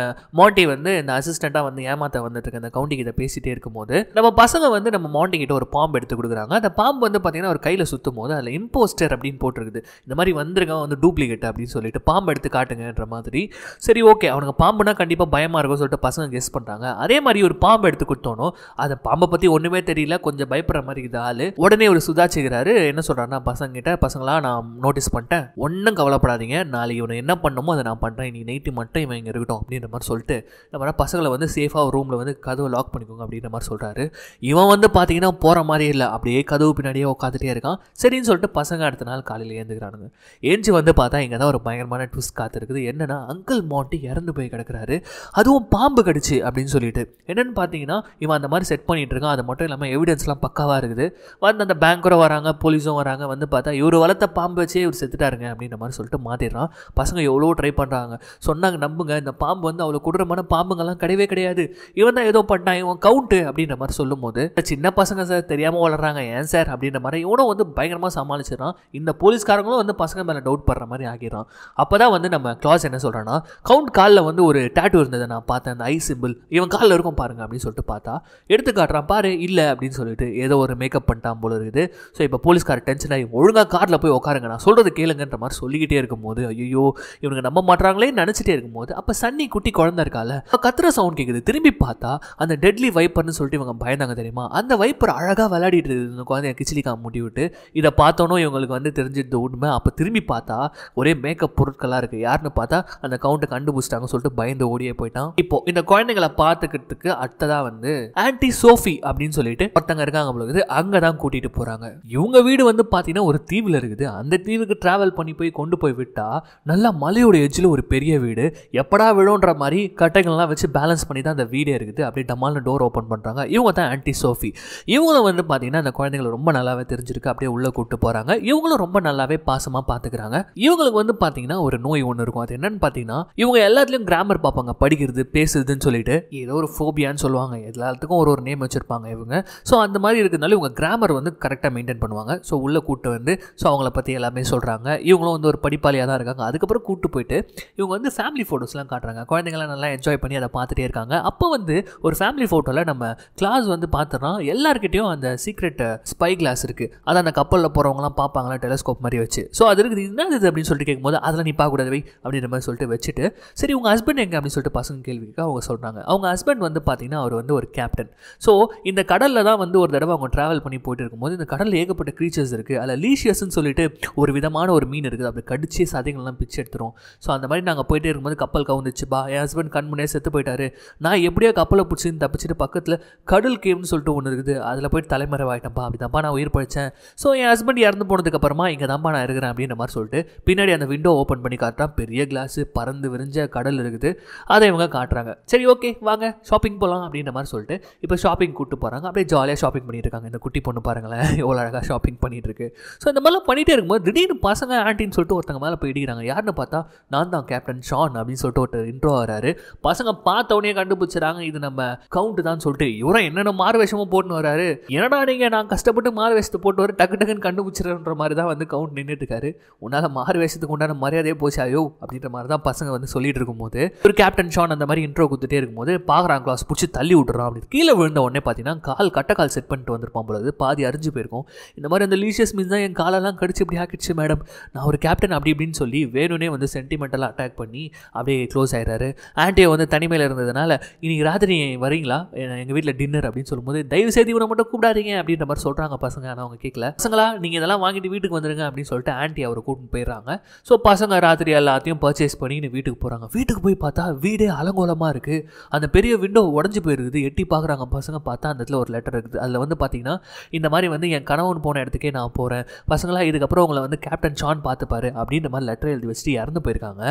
Speaker 1: மாட்டி வந்து வந்து இந்த அசிஸ்டண்ட்டாக வந்து ஏமாத்த வந்துட்டு இருக்க அந்த கவுண்டி கிட்ட பேசிட்டே இருக்கும்போது நம்ம பசங்க வந்து நம்ம மவுண்டி கிட்ட ஒரு பாம்பு எடுத்து கொடுக்குறாங்க அந்த பாம்பு வந்து பார்த்தீங்கன்னா ஒரு கையில் சுற்றும் போது அதில் இம்போஸ்டர் அப்படின்னு போட்டிருக்குது இந்த மாதிரி வந்துருங்க வந்து டூப்ளிகேட் அப்படின்னு சொல்லிட்டு பாம்பு எடுத்து காட்டுங்கன்ற மாதிரி சரி ஓகே அவனுக்கு பாம்புனா கண்டிப்பாக பயமாக இருக்கும் சொல்லிட்டு பசங்க கெஸ் பண்ணுறாங்க அதே மாதிரி ஒரு பாம்பு எடுத்து கொடுத்தோனோ அந்த பாம்பை பற்றி ஒன்றுமே தெரியல கொஞ்சம் பயப்படுற மாதிரி இருக்குது ஆள் உடனே ஒரு செய்கிறாரு என்ன சொல்கிறான்னா பசங்கிட்ட பசங்களாம் நான் நோட்டீஸ் பண்ணிட்டேன் ஒன்றும் கவலைப்படாதீங்க நாளைக்கு இவனை என்ன பண்ணுமோ அதை நான் பண்ணுறேன் இன்னைக்கு நைட்டு மட்டும் இவன் இங்கே இருக்கட்டும் அப்படின்ற மாதிரி சொல்லிட்டு நம்ம பசங்களை வந்து சேஃபாக ரூமில் வந்து கதவை லாக் பண்ணிக்கோங்க அப்படின்ற மாதிரி சொல்கிறாரு இவன் வந்து பார்த்தீங்கன்னா போகிற மாதிரி இல்லை அப்படியே கதவு பின்னாடியே உட்காந்துட்டே இருக்கான் சரின்னு சொல்லிட்டு பசங்க அடுத்த நாள் காலையில் ஏந்துக்கிறானுங்க ஏஞ்சி வந்து பார்த்தா இங்கே தான் ஒரு பயங்கரமான ட்விஸ்ட் காத்திருக்குது என்னென்னா அங்கிள் மாண்டி இறந்து போய் கிடக்கிறாரு அதுவும் பாம்பு கடிச்சு அப்படின்னு சொல்லிட்டு என்னென்னு பார்த்தீங்கன்னா இவன் அந்த மாதிரி செட் பண்ணிகிட்டு இருக்கான் அது மட்டும் இல்லாமல் எவிடன்ஸ்லாம் பக்காவாக இருக்குது வந்து அந்த பேங்கரும் வராங்க போலீஸும் வராங்க வந்து பார்த்தா இவர் வளர்த்த பாம்பு வச்சே இவர் செத்துட்டாருங்க அப்படின்ற மாதிரி சொல்லிட்டு மாற்றிடுறான் பசங்க எவ்வளோ ட்ரை பண்ணுறாங்க சொன்னாங்க நம்புங்க இந்த பாம்பு வந்து அவ்வளோ கொடுறமான பாம்பு பாம்புங்கெல்லாம் கிடையவே கிடையாது இவன் தான் ஏதோ பண்ணான் இவன் கவுண்ட்டு அப்படின்ற மாதிரி சொல்லும் போது சின்ன பசங்க சார் தெரியாமல் வளர்றாங்க ஏன் சார் அப்படின்ற மாதிரி இவனும் வந்து பயங்கரமாக சமாளிச்சிடறான் இந்த போலீஸ்காரங்களும் வந்து பசங்க மேலே டவுட் படுற மாதிரி ஆகிடறான் அப்போ தான் வந்து நம்ம கிளாஸ் என்ன சொல்கிறேன்னா கவுண்ட் காலில் வந்து ஒரு டேட்டு இருந்ததை நான் பார்த்தேன் அந்த ஐ சிம்பிள் இவன் காலில் இருக்கும் பாருங்க அப்படின்னு சொல்லிட்டு பார்த்தா எடுத்து காட்டுறான் பாரு இல்லை அப்படின்னு சொல்லிட்டு ஏதோ ஒரு மேக்கப் பண்ணிட்டான் போல இருக்குது ஸோ இப்போ போலீஸ்கார் டென்ஷன் ஆகி ஒழுங்காக காரில் போய் உட்காருங்க நான் சொல்கிறது கேளுங்கன்ற மாதிரி சொல்லிக்கிட்டே இருக்கும்போது ஐயோ இவனுக்கு நம்ம மாட்டுறாங்களே நினச்சிட்டே இருக்கும்போது அப்போ சன்னி குட்டி குழந்த இருக்கால அப்போ கத்துற சவுண்ட் கேட்குது திரும்பி பார்த்தா அந்த டெட்லி வைப்பர்னு சொல்லிட்டு இவங்க பயந்தாங்க தெரியுமா அந்த வைப்பர் அழகாக விளையாடிட்டு இருந்த குழந்தைய முடி விட்டு இதை பார்த்தோன்னே இவங்களுக்கு வந்து தெரிஞ்சிருந்த உண்மை அப்போ திரும்பி பார்த்தா ஒரே மேக்கப் பொருட்களாக இருக்குது யாருன்னு பார்த்தா அந்த கவுண்டை கண்டுபிடிச்சிட்டாங்கன்னு சொல்லிட்டு பயந்து ஓடியே போயிட்டான் இப்போ இந்த குழந்தைங்களை பார்த்துக்கிறதுக்கு அடுத்ததாக வந்து ஆன்டி சோஃபி அப்படின்னு சொல்லிட்டு ஒருத்தங்க இருக்காங்க அவங்களுக்கு அங்கே தான் கூட்டிகிட்டு போகிறாங்க இவங்க வீடு வந்து பார்த்தீங்கன்னா ஒரு தீவில் இருக்குது அந்த தீவுக்கு ட்ராவல் பண்ணி போய் கொண்டு போய் விட்டால் நல்லா மலையோட எஜ்ஜில் ஒரு பெரிய வீடு எப்படா விழுன்ற மாதிரி கட்டைகள்லாம் இதெல்லாம் வச்சு பேலன்ஸ் பண்ணி தான் அந்த வீடே இருக்குது அப்படியே டமால்னு டோர் ஓப்பன் பண்ணுறாங்க இவங்க தான் ஆன்டி சோஃபி இவங்களும் வந்து பார்த்தீங்கன்னா அந்த குழந்தைங்களை ரொம்ப நல்லாவே தெரிஞ்சிருக்கு அப்படியே உள்ளே கூப்பிட்டு போகிறாங்க இவங்களும் ரொம்ப நல்லாவே பாசமாக பார்த்துக்கிறாங்க இவங்களுக்கு வந்து பார்த்தீங்கன்னா ஒரு நோய் ஒன்று இருக்கும் அது என்னன்னு பார்த்தீங்கன்னா இவங்க எல்லாத்துலேயும் கிராமர் பார்ப்பாங்க படிக்கிறது பேசுறதுன்னு சொல்லிட்டு ஏதோ ஒரு ஃபோபியான்னு சொல்லுவாங்க எல்லாத்துக்கும் ஒரு ஒரு நேம் வச்சுருப்பாங்க இவங்க ஸோ அந்த மாதிரி இருக்கிறதுனால இவங்க கிராமர் வந்து கரெக்டாக மெயின்டைன் பண்ணுவாங்க ஸோ உள்ளே கூப்பிட்டு வந்து ஸோ அவங்கள பற்றி எல்லாமே சொல்கிறாங்க இவங்களும் வந்து ஒரு படிப்பாளியாக தான் இருக்காங்க அதுக்கப்புறம் கூப்பிட்டு போயிட்டு இவங்க வந்து ஃபேமிலி ஃபோட்டோஸ்லாம் காட்டுறாங்க குழந்தைங்களாம் நல்லா என்ஜாய் பண்ணி பண்ணி அதை பார்த்துட்டே இருக்காங்க அப்போ வந்து ஒரு ஃபேமிலி ஃபோட்டோவில் நம்ம கிளாஸ் வந்து பார்த்துறோம் எல்லாருக்கிட்டையும் அந்த சீக்ரெட் ஸ்பை கிளாஸ் இருக்குது அதை அந்த கப்பலில் போகிறவங்களாம் பார்ப்பாங்களா டெலஸ்கோப் மாதிரி வச்சு ஸோ அது இருக்குது என்ன இது அப்படின்னு சொல்லிட்டு கேட்கும்போது அதில் நீ கூடாது வை அப்படின்ற மாதிரி சொல்லிட்டு வச்சுட்டு சரி உங்கள் ஹஸ்பண்ட் எங்கே அப்படின்னு சொல்லிட்டு பசங்க கேள்விக்கு அவங்க சொல்கிறாங்க அவங்க ஹஸ்பண்ட் வந்து பார்த்தீங்கன்னா அவர் வந்து ஒரு கேப்டன் ஸோ இந்த கடலில் தான் வந்து ஒரு தடவை அவங்க ட்ராவல் பண்ணி போயிட்டு இருக்கும்போது இந்த கடலில் ஏகப்பட்ட க்ரீச்சர்ஸ் இருக்குது அதில் லீஷியஸ்ன்னு சொல்லிட்டு ஒரு விதமான ஒரு மீன் இருக்குது அப்படி கடிச்சு சதைங்கள்லாம் பிச்சு எடுத்துரும் ஸோ அந்த மாதிரி நாங்கள் போயிட்டே இருக்கும்போது கப்பல் கவுந்துச்சுப்பா என் ஹஸ்பண்ட் கண் முன்னே செத்து போயிட்டாரு நான் எப்படியோ கப்பலை பிடிச்சின்னு தப்பிச்சிட்டு பக்கத்தில் கடல் கேவ்னு சொல்லிட்டு ஒன்று இருக்குது அதில் போயிட்டு தலைமறைவாயிட்டேன்ப்பா அப்படி தான்ப்பா நான் உயிர் பழித்தேன் ஸோ என் ஹஸ்பண்ட் இறந்து போனதுக்கப்புறமா இங்கே தான்ப்பா நான் இருக்கிறேன் அப்படின்ற மாதிரி சொல்லிட்டு பின்னாடி அந்த விண்டோ ஓப்பன் பண்ணி காட்டுறான் பெரிய கிளாஸு பறந்து விரிஞ்ச கடல் இருக்குது அதை இவங்க காட்டுறாங்க சரி ஓகே வாங்க ஷாப்பிங் போகலாம் அப்படின்ற மாதிரி சொல்லிட்டு இப்போ ஷாப்பிங் கூப்பிட்டு போகிறாங்க அப்படியே ஜாலியாக ஷாப்பிங் பண்ணிட்டு இருக்காங்க இந்த குட்டி பொண்ணு பாருங்களேன் எவ்வளோ அழகாக ஷாப்பிங் பண்ணிட்டு இருக்கு ஸோ இந்த மாதிரிலாம் பண்ணிகிட்டே இருக்கும்போது திடீர்னு பசங்க ஆண்டின்னு சொல்லிட்டு ஒருத்தங்க மேலே போய் இடிக்கிறாங்க யாருன்னு பார்த்தா நான் தான் கேப்டன் ஷான் அப்படின்னு சொல்லிட்டு ஒருத்தர் இன்ட்ரோ வராரு பசங்க பசங்க பார்த்த உடனே கண்டுபிடிச்சிறாங்க இது நம்ம கவுண்ட் தான் சொல்லிட்டு இவரும் என்னென்ன மாறு வேஷமும் போட்டுன்னு வராரு என்னடா நீங்கள் நான் கஷ்டப்பட்டு மாறு வேஷத்தை போட்டு வர டக்கு டக்குன்னு கண்டுபிடிச்சிடன்ற மாதிரி தான் வந்து கவுண்ட் நின்றுட்டு இருக்காரு உன்னால் மாறு வேஷத்துக்கு உண்டான மரியாதையே போச்சு அப்படின்ற மாதிரி தான் பசங்க வந்து சொல்லிட்டு இருக்கும்போது ஒரு கேப்டன் ஷான் அந்த மாதிரி இன்ட்ரோ கொடுத்துட்டே இருக்கும்போது பாக்குறான் கிளாஸ் பிடிச்சி தள்ளி விட்டுறான் அப்படின்னு கீழே விழுந்த உடனே பார்த்தீங்கன்னா கால் கட்ட கால் செட் பண்ணிட்டு வந்திருப்பான் போலது பாதி அரிஞ்சு போயிருக்கும் இந்த மாதிரி அந்த லீஷியஸ் மீன் தான் என் காலெல்லாம் கடிச்சு இப்படி ஆக்கிடுச்சு மேடம் நான் ஒரு கேப்டன் அப்படி இப்படின்னு சொல்லி வேணும்னே வந்து சென்டிமெண்டலாக அட்டாக் பண்ணி அப்படியே க்ளோஸ் ஆயிடுறாரு ஆண்டியை வந்து தனிமையில் இருந்ததுனால இனி ராத்திரி வரீங்களா எங்கள் வீட்டில் டின்னர் அப்படின்னு சொல்லும்போது தயவு செய்து இவனை மட்டும் கூப்பிடாதீங்க அப்படின்ற மாதிரி சொல்கிறாங்க பசங்க ஆனால் அவங்க கேட்கல பசங்களா நீங்கள் இதெல்லாம் வாங்கிட்டு வீட்டுக்கு வந்துருங்க அப்படின்னு சொல்லிட்டு ஆண்டி அவரை கூட்டின்னு போயிடுறாங்க ஸோ பசங்க ராத்திரி எல்லாத்தையும் பர்ச்சேஸ் பண்ணின்னு வீட்டுக்கு போகிறாங்க வீட்டுக்கு போய் பார்த்தா வீடே அலங்கோலமாக இருக்குது அந்த பெரிய விண்டோ உடஞ்சி போயிருக்குது எட்டி பார்க்குறாங்க பசங்க பார்த்தா அந்த இடத்துல ஒரு லெட்டர் இருக்குது அதில் வந்து பார்த்தீங்கன்னா இந்த மாதிரி வந்து என் கணவன் போன இடத்துக்கே நான் போகிறேன் பசங்களா இதுக்கப்புறம் உங்களை வந்து கேப்டன் ஷான் பார்த்துப்பாரு அப்படின்ற மாதிரி லெட்டர் எழுதி வச்சுட்டு இறந்து போயிருக்காங்க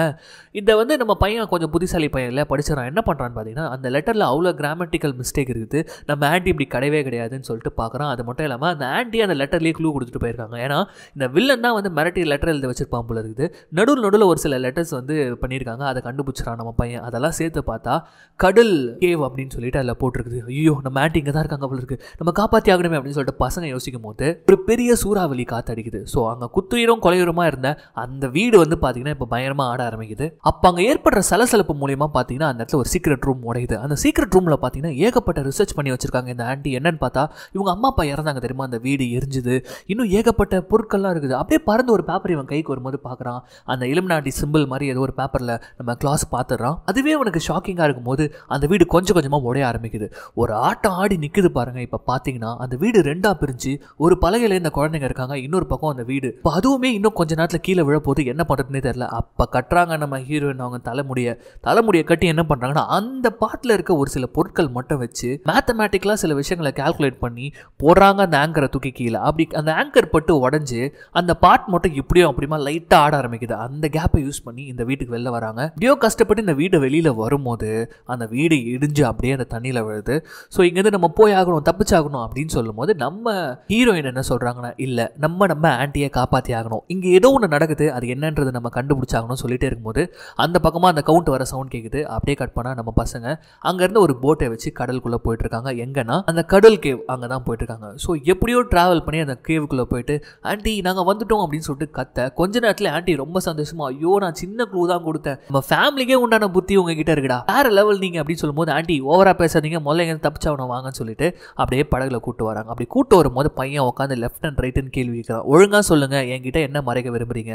Speaker 1: இதை வந்து நம்ம பையன் கொஞ்சம் புத்திசாலி பையன் இல்லை படிச்ச ரிசர்ச்சராக என்ன பண்ணுறான்னு பார்த்தீங்கன்னா அந்த லெட்டரில் அவ்வளோ கிராமட்டிக்கல் மிஸ்டேக் இருக்குது நம்ம ஆண்டி இப்படி கிடையவே கிடையாதுன்னு சொல்லிட்டு பார்க்குறான் அது மட்டும் இல்லாமல் அந்த ஆண்டி அந்த லெட்டர்லேயே க்ளூ கொடுத்துட்டு போயிருக்காங்க ஏன்னா இந்த வில்லன் தான் வந்து மிரட்டி லெட்டர் எழுதி வச்சிருப்பான் போல இருக்குது நடுவில் நடுவில் ஒரு சில லெட்டர்ஸ் வந்து பண்ணியிருக்காங்க அதை கண்டுபிடிச்சிடான் நம்ம பையன் அதெல்லாம் சேர்த்து பார்த்தா கடல் கேவ் அப்படின்னு சொல்லிட்டு அதில் போட்டிருக்குது ஐயோ நம்ம ஆண்டி இங்கே தான் இருக்காங்க போல இருக்குது நம்ம காப்பாற்றி ஆகணுமே அப்படின்னு சொல்லிட்டு பசங்க யோசிக்கும் போது ஒரு பெரிய சூறாவளி காத்தடிக்குது ஸோ அங்கே குத்துயிரும் கொலையுரமாக இருந்த அந்த வீடு வந்து பார்த்தீங்கன்னா இப்போ பயங்கரமாக ஆட ஆரம்பிக்குது அப்போ அங்கே ஏற்படுற சலசலப்பு மூலயமா பார்த்தீங்கன்னா அந்த இடத்துல ஒரு சீக்ரெட் ரூம் உடையுது அந்த சீக்ரெட் ரூமில் பார்த்தீங்கன்னா ஏகப்பட்ட ரிசர்ச் பண்ணி வச்சிருக்காங்க இந்த ஆண்டி என்னன்னு பார்த்தா இவங்க அம்மா அப்பா இறந்தாங்க தெரியுமா அந்த வீடு எரிஞ்சுது இன்னும் ஏகப்பட்ட பொருட்கள்லாம் இருக்குது அப்படியே பறந்து ஒரு பேப்பர் இவன் கைக்கு வரும்போது பார்க்குறான் அந்த இலுமினாட்டி சிம்பிள் மாதிரி ஏதோ ஒரு பேப்பரில் நம்ம கிளாஸ் பார்த்துடுறான் அதுவே அவனுக்கு ஷாக்கிங்காக இருக்கும்போது அந்த வீடு கொஞ்சம் கொஞ்சமாக உடைய ஆரம்பிக்குது ஒரு ஆட்டம் ஆடி நிற்குது பாருங்கள் இப்போ பார்த்தீங்கன்னா அந்த வீடு ரெண்டாக பிரிஞ்சு ஒரு பலகையில் இந்த குழந்தைங்க இருக்காங்க இன்னொரு பக்கம் அந்த வீடு இப்போ அதுவுமே இன்னும் கொஞ்ச நேரத்தில் கீழே விழப்போது என்ன பண்ணுறதுனே தெரில அப்போ கட்டுறாங்க நம்ம ஹீரோயின் அவங்க தலைமுடியை தலைமுடியை கட்டி என்ன பண்ணுறாங்கன்னா அந்த பாட்டில் இருக்க ஒரு சில பொருட்கள் மட்டும் வச்சு மேத்தமேட்டிக்கலாக சில விஷயங்களை கால்குலேட் பண்ணி போடுறாங்க அந்த ஆங்கரை தூக்கி கீழே அப்படி அந்த ஆங்கர் பட்டு உடஞ்சி அந்த பாட் மட்டும் இப்படியும் அப்படியுமா லைட்டாக ஆட ஆரம்பிக்குது அந்த கேப்பை யூஸ் பண்ணி இந்த வீட்டுக்கு வெளில வராங்க இப்படியோ கஷ்டப்பட்டு இந்த வீடு வெளியில் வரும்போது அந்த வீடு இடிஞ்சு அப்படியே அந்த தண்ணியில் விழுது ஸோ இங்கேருந்து நம்ம போய் ஆகணும் தப்பிச்சாகணும் அப்படின்னு சொல்லும்போது நம்ம ஹீரோயின் என்ன சொல்கிறாங்கன்னா இல்லை நம்ம நம்ம ஆண்டியை காப்பாற்றி ஆகணும் இங்கே ஏதோ ஒன்று நடக்குது அது என்னன்றது நம்ம கண்டுபிடிச்சாகணும்னு சொல்லிட்டே இருக்கும்போது அந்த பக்கமாக அந்த கவுண்ட் வர சவுண்ட் கேட்குது அப்படியே கட் பண்ணால் நம்ம பசங்க அங்கேருந்து ஒரு போட்டை வச்சு கடலுக்குள்ளே போயிட்டுருக்காங்க எங்கன்னா அந்த கடல் கேவ் அங்கே தான் போயிட்டுருக்காங்க ஸோ எப்படியோ ட்ராவல் பண்ணி அந்த கேவுக்குள்ளே போயிட்டு ஆண்டி நாங்கள் வந்துட்டோம் அப்படின்னு சொல்லிட்டு கத்த கொஞ்ச நேரத்தில் ஆண்டி ரொம்ப சந்தோஷமா ஐயோ நான் சின்ன க்ளூ தான் கொடுத்தேன் நம்ம ஃபேமிலிக்கே உண்டான புத்தி உங்ககிட்ட இருக்குடா வேறு லெவல் நீங்கள் அப்படின்னு சொல்லும்போது ஆண்டி ஓவராக பேசாதீங்க முதல்ல எங்கே தப்பிச்சு அவனை வாங்கன்னு சொல்லிட்டு அப்படியே படகுல கூட்டு வராங்க அப்படி கூட்டு வரும்போது பையன் உட்காந்து லெஃப்ட் அண்ட் ரைட்டுன்னு கேள்வி கேட்குறான் ஒழுங்காக சொல்லுங்கள் என்கிட்ட என்ன மறைக்க விரும்புறீங்க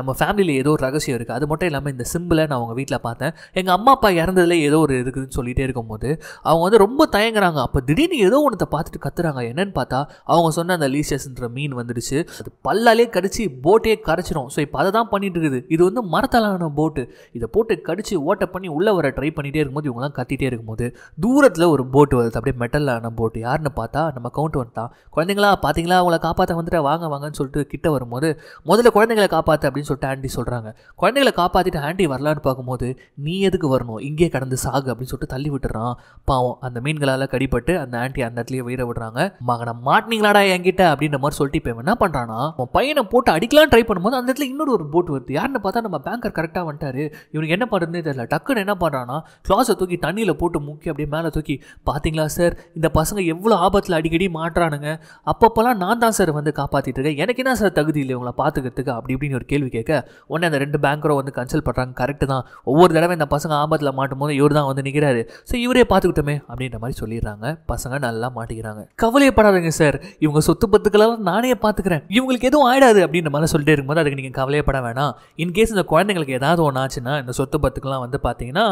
Speaker 1: நம்ம ஃபேமிலியில் ஏதோ ஒரு ரகசியம் இருக்குது அது மட்டும் இல்லாமல் இந்த சிம்பிளை நான் உங்கள் வீட்டில் பார்த்தேன் எங்கள் அம்மா அப்பா இறந்ததுல ஏதோ ஒரு இருக்குதுன்னு சொல்லிகிட்டே இருக்கும்போது அவங்க வந்து ரொம்ப தயங்குறாங்க அப்போ திடீர்னு ஏதோ ஒன்றத்தை பார்த்துட்டு கத்துறாங்க என்னன்னு பார்த்தா அவங்க சொன்ன அந்த லீசியஸ்ன்ற மீன் வந்துடுச்சு அது பல்லாலே கடிச்சு போட்டே கரைச்சிரும் ஸோ இப்போ அதை தான் பண்ணிட்டு இருக்குது இது வந்து மரத்தாலான போட்டு இதை போட்டு கடிச்சு ஓட்ட பண்ணி உள்ளே வர ட்ரை பண்ணிகிட்டே இருக்கும்போது இவங்கலாம் கத்திட்டே இருக்கும்போது தூரத்தில் ஒரு போட்டு வருது அப்படியே மெட்டலான போட்டு யாருன்னு பார்த்தா நம்ம கவுண்ட் வந்துட்டான் குழந்தைங்களா பார்த்தீங்களா அவங்கள காப்பாற்ற வந்துட்டு வாங்க வாங்கன்னு சொல்லிட்டு கிட்ட வரும்போது முதல்ல குழந்தைங்களை காப்பாற்ற அப்படின்னு சொல்லிட்டு ஆண்டி சொல்கிறாங்க குழந்தைங்களை காப்பாற்றிட்டு ஆண்டி வரலான்னு பார்க்கும்போது நீ எதுக்கு வரணும் இங்கே கடந்து சாகு அப்படின்னு சொல்லிட்டு தள்ளி விட்டுறான் பாவம் அந்த மீன்களால் கடிப்பட்டு அந்த ஆண்டி அந்த இடத்துலயே உயிரை விடுறாங்க மகனை மாட்டினீங்களாடா என்கிட்ட அப்படின்ற மாதிரி சொல்லிட்டு இப்போ என்ன பண்ணுறான்னா உன் பையனை போட்டு அடிக்கலாம் ட்ரை பண்ணும்போது அந்த இடத்துல இன்னொரு ஒரு போட்டு வருது யாருன்னு பார்த்தா நம்ம பேங்கர் கரெக்டாக வந்துட்டாரு இவனுக்கு என்ன பண்ணுறதுனே தெரியல டக்குன்னு என்ன பண்ணுறான்னா கிளாஸை தூக்கி தண்ணியில் போட்டு முக்கி அப்படியே மேலே தூக்கி பார்த்தீங்களா சார் இந்த பசங்க எவ்வளோ ஆபத்தில் அடிக்கடி மாட்டுறானுங்க அப்பப்போலாம் நான் தான் சார் வந்து காப்பாற்றிட்டு இருக்கேன் எனக்கு என்ன சார் தகுதி இல்லை இவங்களை பார்த்துக்கிறதுக்கு அப்படி இப்படின்னு ஒரு கேள்வி கேட்க உடனே அந்த ரெண்டு பேங்கரும் வந்து கன்சல்ட் பண்ணுறாங்க கரெக்டு தான் ஒவ்வொரு தடவை இந்த பசங்க ஆபத்தில் பக்கத்தில் மாட்டும் போது இவர் தான் வந்து நிற்கிறாரு ஸோ இவரே பார்த்துக்கிட்டோமே அப்படின்ற மாதிரி சொல்லிடுறாங்க பசங்க நல்லா மாட்டிக்கிறாங்க கவலையப்படாதீங்க சார் இவங்க சொத்து பத்துக்களால் நானே பார்த்துக்கிறேன் இவங்களுக்கு எதுவும் ஆயிடாது அப்படின்ற மாதிரி சொல்லிட்டு இருக்கும்போது அதுக்கு நீங்கள் கவலையப்பட வேணாம் இன்கேஸ் இந்த குழந்தைங்களுக்கு ஏதாவது ஒன்று ஆச்சுன்னா இந்த சொத்து பத்துக்கெல்லாம் வந்து பார்த்தீங்கன்னா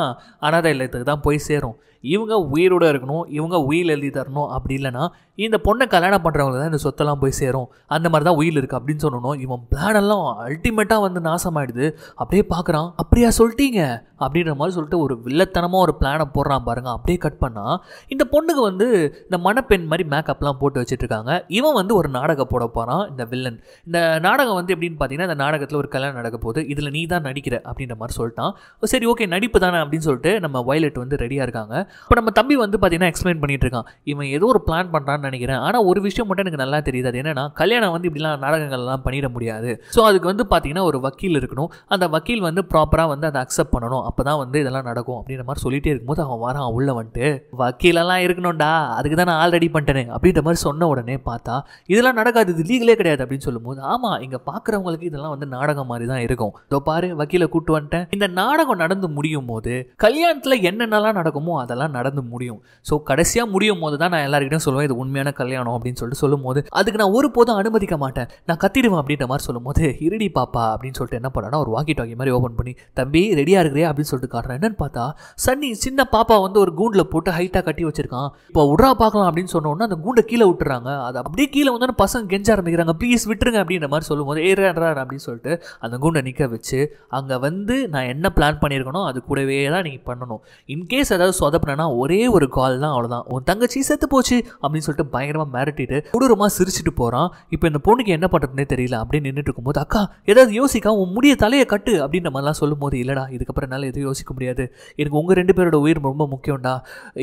Speaker 1: அனாதை இல்லத்துக்கு தான் போய் சேரும் இவங்க உயிரோடு இருக்கணும் இவங்க உயிர் எழுதி தரணும் அப்படி இல்லைனா இந்த பொண்ணை கல்யாணம் பண்ணுறவங்க தான் இந்த சொத்தெல்லாம் போய் சேரும் அந்த மாதிரி தான் உயில் இருக்குது அப்படின்னு சொன்னோம் இவன் பிளானெல்லாம் அல்டிமேட்டாக வந்து நாசமாயிடுது அப்படியே பார்க்குறான் அப்படியா சொல்லிட்டீங்க அப்படின்ற மாதிரி சொல்லிட்டு ஒரு வில்லத்தனமாக ஒரு பிளானை போடுறான் பாருங்கள் அப்படியே கட் பண்ணால் இந்த பொண்ணுக்கு வந்து இந்த மணப்பெண் மாதிரி மேக்கப்லாம் போட்டு வச்சுட்ருக்காங்க இவன் வந்து ஒரு நாடகம் போட போகிறான் இந்த வில்லன் இந்த நாடகம் வந்து எப்படின்னு பார்த்தீங்கன்னா இந்த நாடகத்தில் ஒரு கல்யாணம் நடக்க போகுது இதில் நீ தான் நடிக்கிற அப்படின்ற மாதிரி சொல்லிட்டான் சரி ஓகே நடிப்பு தானே அப்படின்னு சொல்லிட்டு நம்ம வயலட் வந்து ரெடியாக இருக்காங்க இப்போ நம்ம தம்பி வந்து பார்த்தீங்கன்னா எக்ஸ்பிளைன் பண்ணிட்டு இருக்கான் இவன் ஏதோ ஒரு பிளான் பண்ணுறான்னு நினைக்கிறேன் ஆனால் ஒரு விஷயம் மட்டும் எனக்கு நல்லா தெரியுது அது என்னன்னா கல்யாணம் வந்து இப்படிலாம் நாடகங்கள்லாம் பண்ணிட முடியாது ஸோ அதுக்கு வந்து பார்த்தீங்கன்னா ஒரு வக்கீல் இருக்கணும் அந்த வக்கீல் வந்து ப்ராப்பராக வந்து அதை அக்செப்ட் பண்ணணும் அப்போ தான் வந்து இதெல்லாம் நடக்கும் அப்படின்ற மாதிரி சொல்லிட்டே இருக்கும்போது அவன் வரான் உள்ளே வந்துட்டு வக்கீலெல்லாம் இருக்கணும்டா அதுக்கு தான் நான் ஆல்ரெடி பண்ணிட்டேனே அப்படின்ற மாதிரி சொன்ன உடனே பார்த்தா இதெல்லாம் நடக்காது இது லீகலே கிடையாது அப்படின்னு சொல்லும்போது ஆமாம் இங்கே பார்க்குறவங்களுக்கு இதெல்லாம் வந்து நாடகம் மாதிரி தான் இருக்கும் இதோ பாரு வக்கீலை கூப்பிட்டு வந்துட்டேன் இந்த நாடகம் நடந்து முடியும் போது கல்யாணத்தில் என்னென்னலாம் நடக்குமோ அதெல்லாம் அதெல்லாம் நடந்து முடியும் ஸோ கடைசியாக முடியும் போது தான் நான் எல்லாருக்கிட்டையும் சொல்லுவேன் இது உண்மையான கல்யாணம் அப்படின்னு சொல்லிட்டு சொல்லும் போது அதுக்கு நான் ஒரு போதும் அனுமதிக்க மாட்டேன் நான் கத்திடுவேன் அப்படின்ற மாதிரி சொல்லும் போது இருடி பாப்பா அப்படின்னு சொல்லிட்டு என்ன பண்ணேன்னா ஒரு வாக்கி டாக்கி மாதிரி ஓப்பன் பண்ணி தம்பி ரெடியாக இருக்கிறே அப்படின்னு சொல்லிட்டு காட்டுறேன் என்னன்னு பார்த்தா சன்னி சின்ன பாப்பா வந்து ஒரு கூண்டில் போட்டு ஹைட்டாக கட்டி வச்சிருக்கான் இப்போ உட்ரா பார்க்கலாம் அப்படின்னு சொன்னோன்னா அந்த கூண்டை கீழே விட்டுறாங்க அது அப்படியே கீழே வந்து பசங்க கெஞ்ச ஆரம்பிக்கிறாங்க ப்ளீஸ் விட்டுருங்க அப்படின்ற மாதிரி சொல்லும்போது ஏற அப்படின்னு சொல்லிட்டு அந்த கூண்டை நிற்க வச்சு அங்கே வந்து நான் என்ன பிளான் பண்ணியிருக்கணும் அது கூடவே தான் நீங்கள் பண்ணணும் இன்கேஸ் ஏதாவது சொதப்பு பண்ணனா ஒரே ஒரு கால் தான் அவ்வளோதான் உன் தங்கச்சி செத்து போச்சு அப்படின்னு சொல்லிட்டு பயங்கரமாக மிரட்டிட்டு கொடூரமாக சிரிச்சுட்டு போகிறான் இப்போ இந்த பொண்ணுக்கு என்ன பண்ணுறதுனே தெரியல அப்படின்னு நின்றுட்டு இருக்கும்போது அக்கா ஏதாவது யோசிக்கா உன் முடிய தலையை கட்டு அப்படின்ற மாதிரிலாம் சொல்லும் போது இல்லைடா இதுக்கப்புறம் என்னால் எதுவும் யோசிக்க முடியாது எனக்கு உங்கள் ரெண்டு பேரோட உயிர் ரொம்ப முக்கியம்டா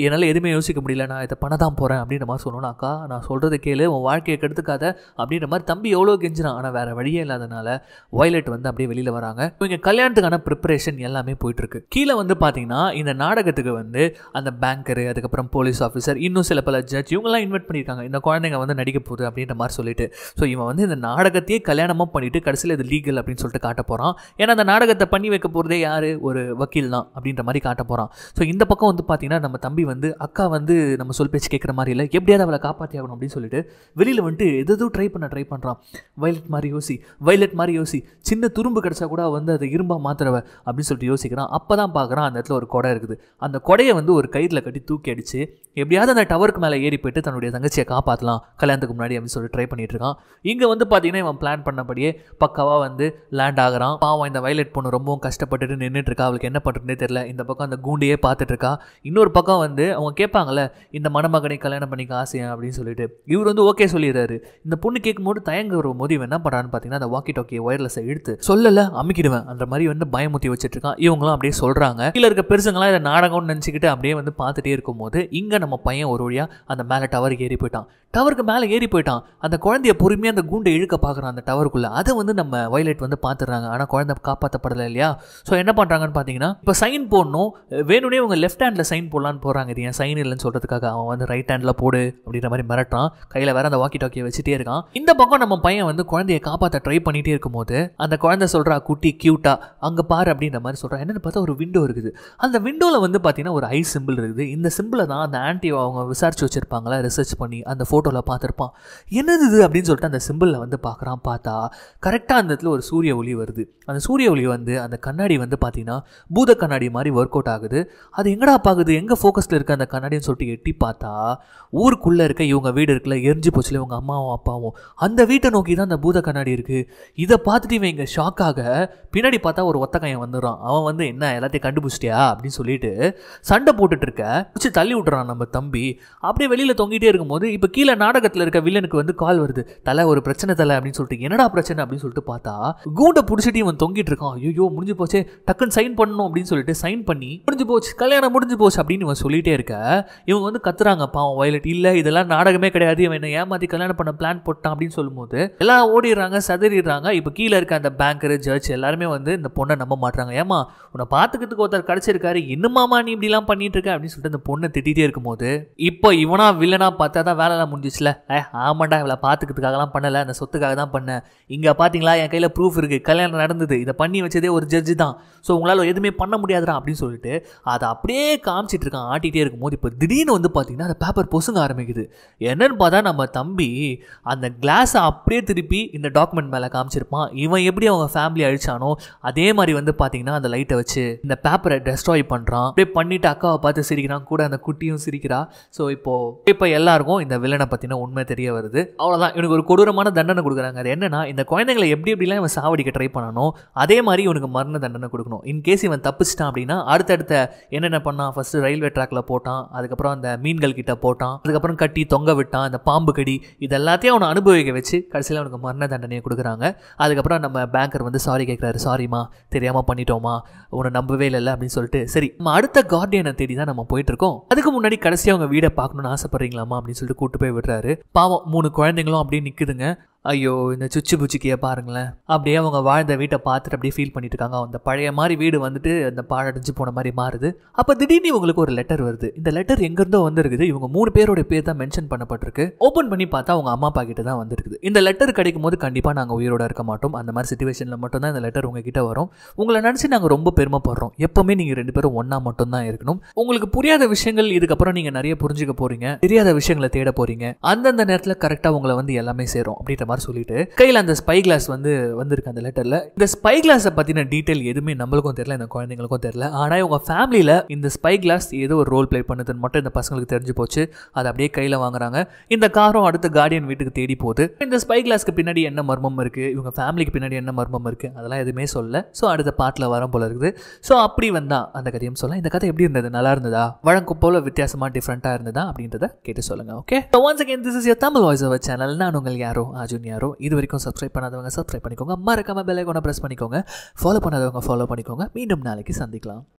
Speaker 1: என்னால் எதுவுமே யோசிக்க முடியல நான் இதை பண்ண தான் போகிறேன் அப்படின்ற மாதிரி சொல்லணும்னா அக்கா நான் சொல்கிறத கேளு உன் வாழ்க்கையை கெடுத்துக்காத அப்படின்ற மாதிரி தம்பி எவ்வளோ கெஞ்சினான் ஆனால் வேறு வழியே இல்லாதனால வயலட் வந்து அப்படியே வெளியில் வராங்க இவங்க கல்யாணத்துக்கான ப்ரிப்பரேஷன் எல்லாமே போயிட்டுருக்கு கீழே வந்து பார்த்தீங்கன்னா இந்த நாடகத்துக்கு வந்து அந்த பேங்கரு அதுக்கப்புறம் போலீஸ் ஆஃபீஸர் இன்னும் சில பல ஜட்ஜ் இவங்கெல்லாம் இன்வைட் பண்ணியிருக்காங்க இந்த குழந்தைங்க வந்து நடிக்க போகுது அப்படின்ற மாதிரி சொல்லிட்டு ஸோ இவன் வந்து இந்த நாடகத்தையே கல்யாணமாக பண்ணிவிட்டு கடைசியில் இது லீகல் அப்படின்னு சொல்லிட்டு காட்ட போகிறான் ஏன்னா அந்த நாடகத்தை பண்ணி வைக்க போகிறதே யார் ஒரு வக்கீல் தான் அப்படின்ற மாதிரி காட்ட போகிறான் ஸோ இந்த பக்கம் வந்து பார்த்தீங்கன்னா நம்ம தம்பி வந்து அக்கா வந்து நம்ம சொல் பேச்சு கேட்குற மாதிரி இல்லை எப்படியாவது அவளை காப்பாற்றி ஆகணும் அப்படின்னு சொல்லிட்டு வெளியில் வந்துட்டு எதோ ட்ரை பண்ண ட்ரை பண்ணுறான் வைலட் மாதிரி யோசி வைலட் மாதிரி யோசி சின்ன துரும்பு கிடச்சா கூட வந்து அதை இரும்பாக மாத்திரவை அப்படின்னு சொல்லிட்டு யோசிக்கிறான் அப்போ தான் பார்க்குறான் அந்த இடத்துல ஒரு கொடை இருக்குது அந்த கொடையை வந்து ஒரு ஒரு கயிறில் கட்டி தூக்கி அடிச்சு எப்படியாவது அந்த டவருக்கு மேலே ஏறி போயிட்டு தன்னுடைய தங்கச்சியை காப்பாற்றலாம் கல்யாணத்துக்கு முன்னாடி அப்படின்னு சொல்லி ட்ரை பண்ணிட்டு இருக்கான் இங்கே வந்து பார்த்தீங்கன்னா இவன் பிளான் பண்ணபடியே பக்காவாக வந்து லேண்ட் ஆகிறான் பாவம் இந்த வயலட் பொண்ணு ரொம்பவும் கஷ்டப்பட்டுட்டு நின்றுட்டு இருக்கா அவளுக்கு என்ன பண்ணுறதுனே தெரில இந்த பக்கம் அந்த கூண்டையே பார்த்துட்டு இருக்கா இன்னொரு பக்கம் வந்து அவங்க கேட்பாங்கல்ல இந்த மணமகனை கல்யாணம் பண்ணிக்க ஆசையா அப்படின்னு சொல்லிட்டு இவர் வந்து ஓகே சொல்லிடுறாரு இந்த பொண்ணு கேட்கும்போது தயங்க ஒரு போது என்ன பண்ணுறான்னு பார்த்தீங்கன்னா அந்த வாக்கி டாக்கியை ஒயர்லெஸ்ஸை எடுத்து சொல்லலை அமுக்கிடுவேன் அந்த மாதிரி வந்து பயமுத்தி வச்சுட்டு இருக்கான் இவங்களும் அப்படியே சொல்கிறாங்க இல்லை இருக்க பெருசுங்களாம் இதை நாடகம்னு நினச்சிக்கிட்டு அப்படியே வந்து பார்த்துட்டே இருக்கும்போது இங்கே நம்ம பையன் ஒரு வழியாக அந்த மேலே டவருக்கு ஏறி போயிட்டான் டவருக்கு மேலே ஏறி போயிட்டான் அந்த குழந்தைய பொறுமையாக அந்த கூண்டை இழுக்க பார்க்குறான் அந்த டவருக்குள்ளே அதை வந்து நம்ம வைலைட் வந்து பார்த்துடுறாங்க ஆனால் குழந்தை காப்பாற்றப்படலை இல்லையா ஸோ என்ன பண்ணுறாங்கன்னு பார்த்தீங்கன்னா இப்போ சைன் போடணும் வேணுனே அவங்க லெஃப்ட் ஹேண்டில் சைன் போடலான்னு போகிறாங்க இது ஏன் சைன் இல்லைன்னு சொல்கிறதுக்காக அவன் வந்து ரைட் ஹேண்டில் போடு அப்படின்ற மாதிரி மிரட்டுறான் கையில் வேற அந்த வாக்கி டாக்கியை வச்சுட்டே இருக்கான் இந்த பக்கம் நம்ம பையன் வந்து குழந்தையை காப்பாற்ற ட்ரை பண்ணிகிட்டே இருக்கும்போது அந்த குழந்தை சொல்கிறா குட்டி க்யூட்டா அங்கே பாரு அப்படின்ற மாதிரி சொல்கிறான் என்னென்னு பார்த்தா ஒரு விண்டோ இருக்குது அந்த விண்டோவில் வந்து பார்த்தீங்கன்னா ஒரு ஐ சிம்பிள் இருக்குது இந்த சிம்பிளை தான் அந்த ஆன்டி அவங்க விசாரித்து வச்சுருப்பாங்களா ரிசர்ச் பண்ணி அந்த ஃபோட்டோவில் பார்த்துருப்பான் என்னது இது அப்படின்னு சொல்லிட்டு அந்த சிம்பிளில் வந்து பார்க்குறான் பார்த்தா கரெக்டாக அந்த இடத்துல ஒரு சூரிய ஒளி வருது அந்த சூரிய ஒளி வந்து அந்த கண்ணாடி வந்து பார்த்தீங்கன்னா பூத கண்ணாடி மாதிரி ஒர்க் அவுட் ஆகுது அது எங்கடா பார்க்குது எங்கே ஃபோக்கஸில் இருக்க அந்த கண்ணாடின்னு சொல்லிட்டு எட்டி பார்த்தா ஊருக்குள்ளே இருக்க இவங்க வீடு இருக்குல்ல எரிஞ்சு போச்சுல இவங்க அம்மாவும் அப்பாவும் அந்த வீட்டை நோக்கி தான் அந்த பூத கண்ணாடி இருக்குது இதை பார்த்துட்டு இவன் இங்கே ஷாக்காக பின்னாடி பார்த்தா ஒரு ஒத்தக்கையன் வந்துடுறான் அவன் வந்து என்ன எல்லாத்தையும் கண்டுபிடிச்சிட்டியா அப்படின்னு சொல்லிட்டு சண்டை போட்டு போட்டுட்டு இருக்க பிடிச்சி தள்ளி விட்டுறான் நம்ம தம்பி அப்படியே வெளியில் தொங்கிட்டே இருக்கும்போது இப்போ கீழே நாடகத்தில் இருக்க வில்லனுக்கு வந்து கால் வருது தலை ஒரு பிரச்சனை தலை அப்படின்னு சொல்லிட்டு என்னடா பிரச்சனை அப்படின்னு சொல்லிட்டு பார்த்தா கூண்டை பிடிச்சிட்டு இவன் தொங்கிட்டு இருக்கான் ஐயோ முடிஞ்சு போச்சே டக்குன்னு சைன் பண்ணணும் அப்படின்னு சொல்லிட்டு சைன் பண்ணி முடிஞ்சு போச்சு கல்யாணம் முடிஞ்சு போச்சு அப்படின்னு இவன் சொல்லிட்டே இருக்க இவங்க வந்து கத்துறாங்க பாவம் வயலட் இல்லை இதெல்லாம் நாடகமே கிடையாது இவன் என்ன ஏமாத்தி கல்யாணம் பண்ண பிளான் போட்டான் அப்படின்னு சொல்லும்போது எல்லாம் ஓடிடுறாங்க சதறிடுறாங்க இப்போ கீழே இருக்க அந்த பேங்கர் ஜட்ஜ் எல்லாருமே வந்து இந்த பொண்ணை நம்ப மாட்டுறாங்க ஏமா உன்னை பார்த்துக்கிறதுக்கு ஒருத்தர் கிடச்சிருக்காரு என்னமாமா நீ இப்படிலாம் பண்ணிட்டு இருக்க அப்படின்னு சொல்லிட்டு அந்த பொண்ணை திட்டிகிட்டே இருக்கும்போது இப்போ இவனா வில்லனா பார்த்தா தான் வேலைலாம் முடிஞ்சிச்சுல ஏ ஆமாண்டா இவளை பார்த்துக்கிறதுக்காகலாம் பண்ணலை அந்த சொத்துக்காக தான் பண்ணேன் இங்கே பார்த்தீங்களா என் கையில் ப்ரூஃப் இருக்குது கல்யாணம் நடந்தது இதை பண்ணி வச்சதே ஒரு ஜட்ஜு தான் ஸோ உங்களால் எதுவுமே பண்ண முடியாதுடா அப்படின்னு சொல்லிட்டு அதை அப்படியே காமிச்சிட்டு இருக்கான் ஆட்டிகிட்டே இருக்கும்போது இப்போ திடீர்னு வந்து பார்த்தீங்கன்னா அந்த பேப்பர் பொசுங்க ஆரம்பிக்குது என்னன்னு பார்த்தா நம்ம தம்பி அந்த கிளாஸை அப்படியே திருப்பி இந்த டாக்குமெண்ட் மேலே காமிச்சிருப்பான் இவன் எப்படி அவங்க ஃபேமிலி அழிச்சானோ அதே மாதிரி வந்து பார்த்தீங்கன்னா அந்த லைட்டை வச்சு இந்த பேப்பரை டெஸ்ட்ராய் பண்ணுறான் அப்படியே பண்ணிட்டு அக்காவை பார்த்து சிரிக்கிறான் கூட அந்த குட்டியும் சிரிக்கிறா ஸோ இப்போது இப்போ எல்லாருக்கும் இந்த வில்லனை பற்றின உண்மை தெரிய வருது அவ்வளோதான் இவனுக்கு ஒரு கொடூரமான தண்டனை கொடுக்குறாங்க அது என்னன்னா இந்த குழந்தைங்களை எப்படி எப்படிலாம் இவன் சாவடிக்க ட்ரை பண்ணணும் அதே மாதிரி இவனுக்கு மரண தண்டனை கொடுக்கணும் இன்கேஸ் இவன் தப்பிச்சிட்டான் அப்படின்னா அடுத்தடுத்த என்னென்ன பண்ணான் ஃபஸ்ட்டு ரயில்வே ட்ராக்கில் போட்டான் அதுக்கப்புறம் அந்த மீன்கள் கிட்ட போட்டான் அதுக்கப்புறம் கட்டி தொங்க விட்டான் அந்த பாம்பு கடி இது எல்லாத்தையும் அவனை அனுபவிக்க வச்சு கடைசியில் அவனுக்கு மரண தண்டனையை கொடுக்குறாங்க அதுக்கப்புறம் நம்ம பேங்கர் வந்து சாரி கேட்குறாரு சாரிம்மா தெரியாமல் பண்ணிட்டோமா உன்னை நம்பவே இல்லை அப்படின்னு சொல்லிட்டு சரி நம்ம அடுத்த கார்டியனை தேடி தான் நம்ம போயிட்டு இருக்கோம் அதுக்கு முன்னாடி கடைசியாக அவங்க வீடை பார்க்கணும்னு ஆசைப்படுறீங்களாமா அப்படின்னு சொல்லிட்டு கூட்டு போய் விடுறாரு பாவம் மூணு குழந்தைங்களும் அப்படியே நிற்குதுங்க ஐயோ இந்த சுச்சு புச்சுக்கிய பாருங்களேன் அப்படியே அவங்க வாழ்ந்த வீட்டை பார்த்துட்டு அப்படியே ஃபீல் பண்ணிட்டு இருக்காங்க அந்த பழைய மாதிரி வீடு வந்துட்டு அந்த பாழடைஞ்சு போன மாதிரி மாறுது அப்போ திடீர்னு இவங்களுக்கு ஒரு லெட்டர் வருது இந்த லெட்டர் எங்கேருந்தோ வந்துருக்குது இவங்க மூணு பேரோட பேர் தான் மென்ஷன் பண்ணப்பட்டிருக்கு ஓப்பன் பண்ணி பார்த்தா அவங்க அம்மா அப்பா கிட்ட தான் வந்துருக்குது இந்த லெட்டர் கிடைக்கும் போது கண்டிப்பாக நாங்கள் உயிரோட இருக்க மாட்டோம் அந்த மாதிரி சுச்சுவேஷனில் மட்டும் தான் இந்த லெட்டர் உங்ககிட்ட வரும் உங்களை நினச்சி நாங்கள் ரொம்ப பெருமைப்படுறோம் எப்போவுமே நீங்கள் ரெண்டு பேரும் ஒன்றா மட்டும் தான் இருக்கணும் உங்களுக்கு புரியாத விஷயங்கள் இதுக்கப்புறம் நீங்கள் நிறைய புரிஞ்சுக்க போகிறீங்க தெரியாத விஷயங்களை தேட போகிறீங்க அந்தந்த நேரத்தில் கரெக்டாக உங்களை வந்து எல்லாமே சேரும் அப்படின்ற மாதிரி சொல்லிட்டு கையில் அந்த ஸ்பை கிளாஸ் வந்து வந்திருக்கு அந்த லெட்டரில் இந்த ஸ்பை கிளாஸை பற்றின டீட்டெயில் எதுவுமே நம்மளுக்கும் தெரியல இந்த குழந்தைங்களுக்கும் தெரியல ஆனால் இவங்க ஃபேமிலியில் இந்த ஸ்பை கிளாஸ் ஏதோ ஒரு ரோல் ப்ளே பண்ணுதுன்னு மட்டும் இந்த பசங்களுக்கு தெரிஞ்சு போச்சு அதை அப்படியே கையில் வாங்குறாங்க இந்த காரும் அடுத்த கார்டியன் வீட்டுக்கு தேடி போகுது இந்த ஸ்பை கிளாஸ்க்கு பின்னாடி என்ன மர்மம் இருக்குது இவங்க ஃபேமிலிக்கு பின்னாடி என்ன மர்மம் இருக்குது அதெல்லாம் எதுவுமே சொல்ல ஸோ அடுத்த பாட்டில் வர போல இருக்குது ஸோ அப்படி வந்தால் அந்த கதையும் சொல்ல இந்த கதை எப்படி இருந்தது நல்லா இருந்ததா வழக்கம் போல வித்தியாசமாக டிஃப்ரெண்ட்டாக இருந்ததா அப்படின்றத கேட்டு சொல்லுங்கள் okay once again this is Tamil voice channel நான் உங்கள் யாரோ ஆஜு அர்ஜுன் யாரோ இது வரைக்கும் சப்ஸ்கிரைப் பண்ணாதவங்க சப்ஸ்கிரைப் பண்ணிக்கோங்க மறக்காமல் பெல்லைக்கோனை ப்ரெஸ் பண்ணிக்கோங்க ஃபாலோ பண்ணாதவங்க ஃபாலோ பண்ணிக்கோங்க மீண்டும் நாளைக்கு சந்திக்கலாம்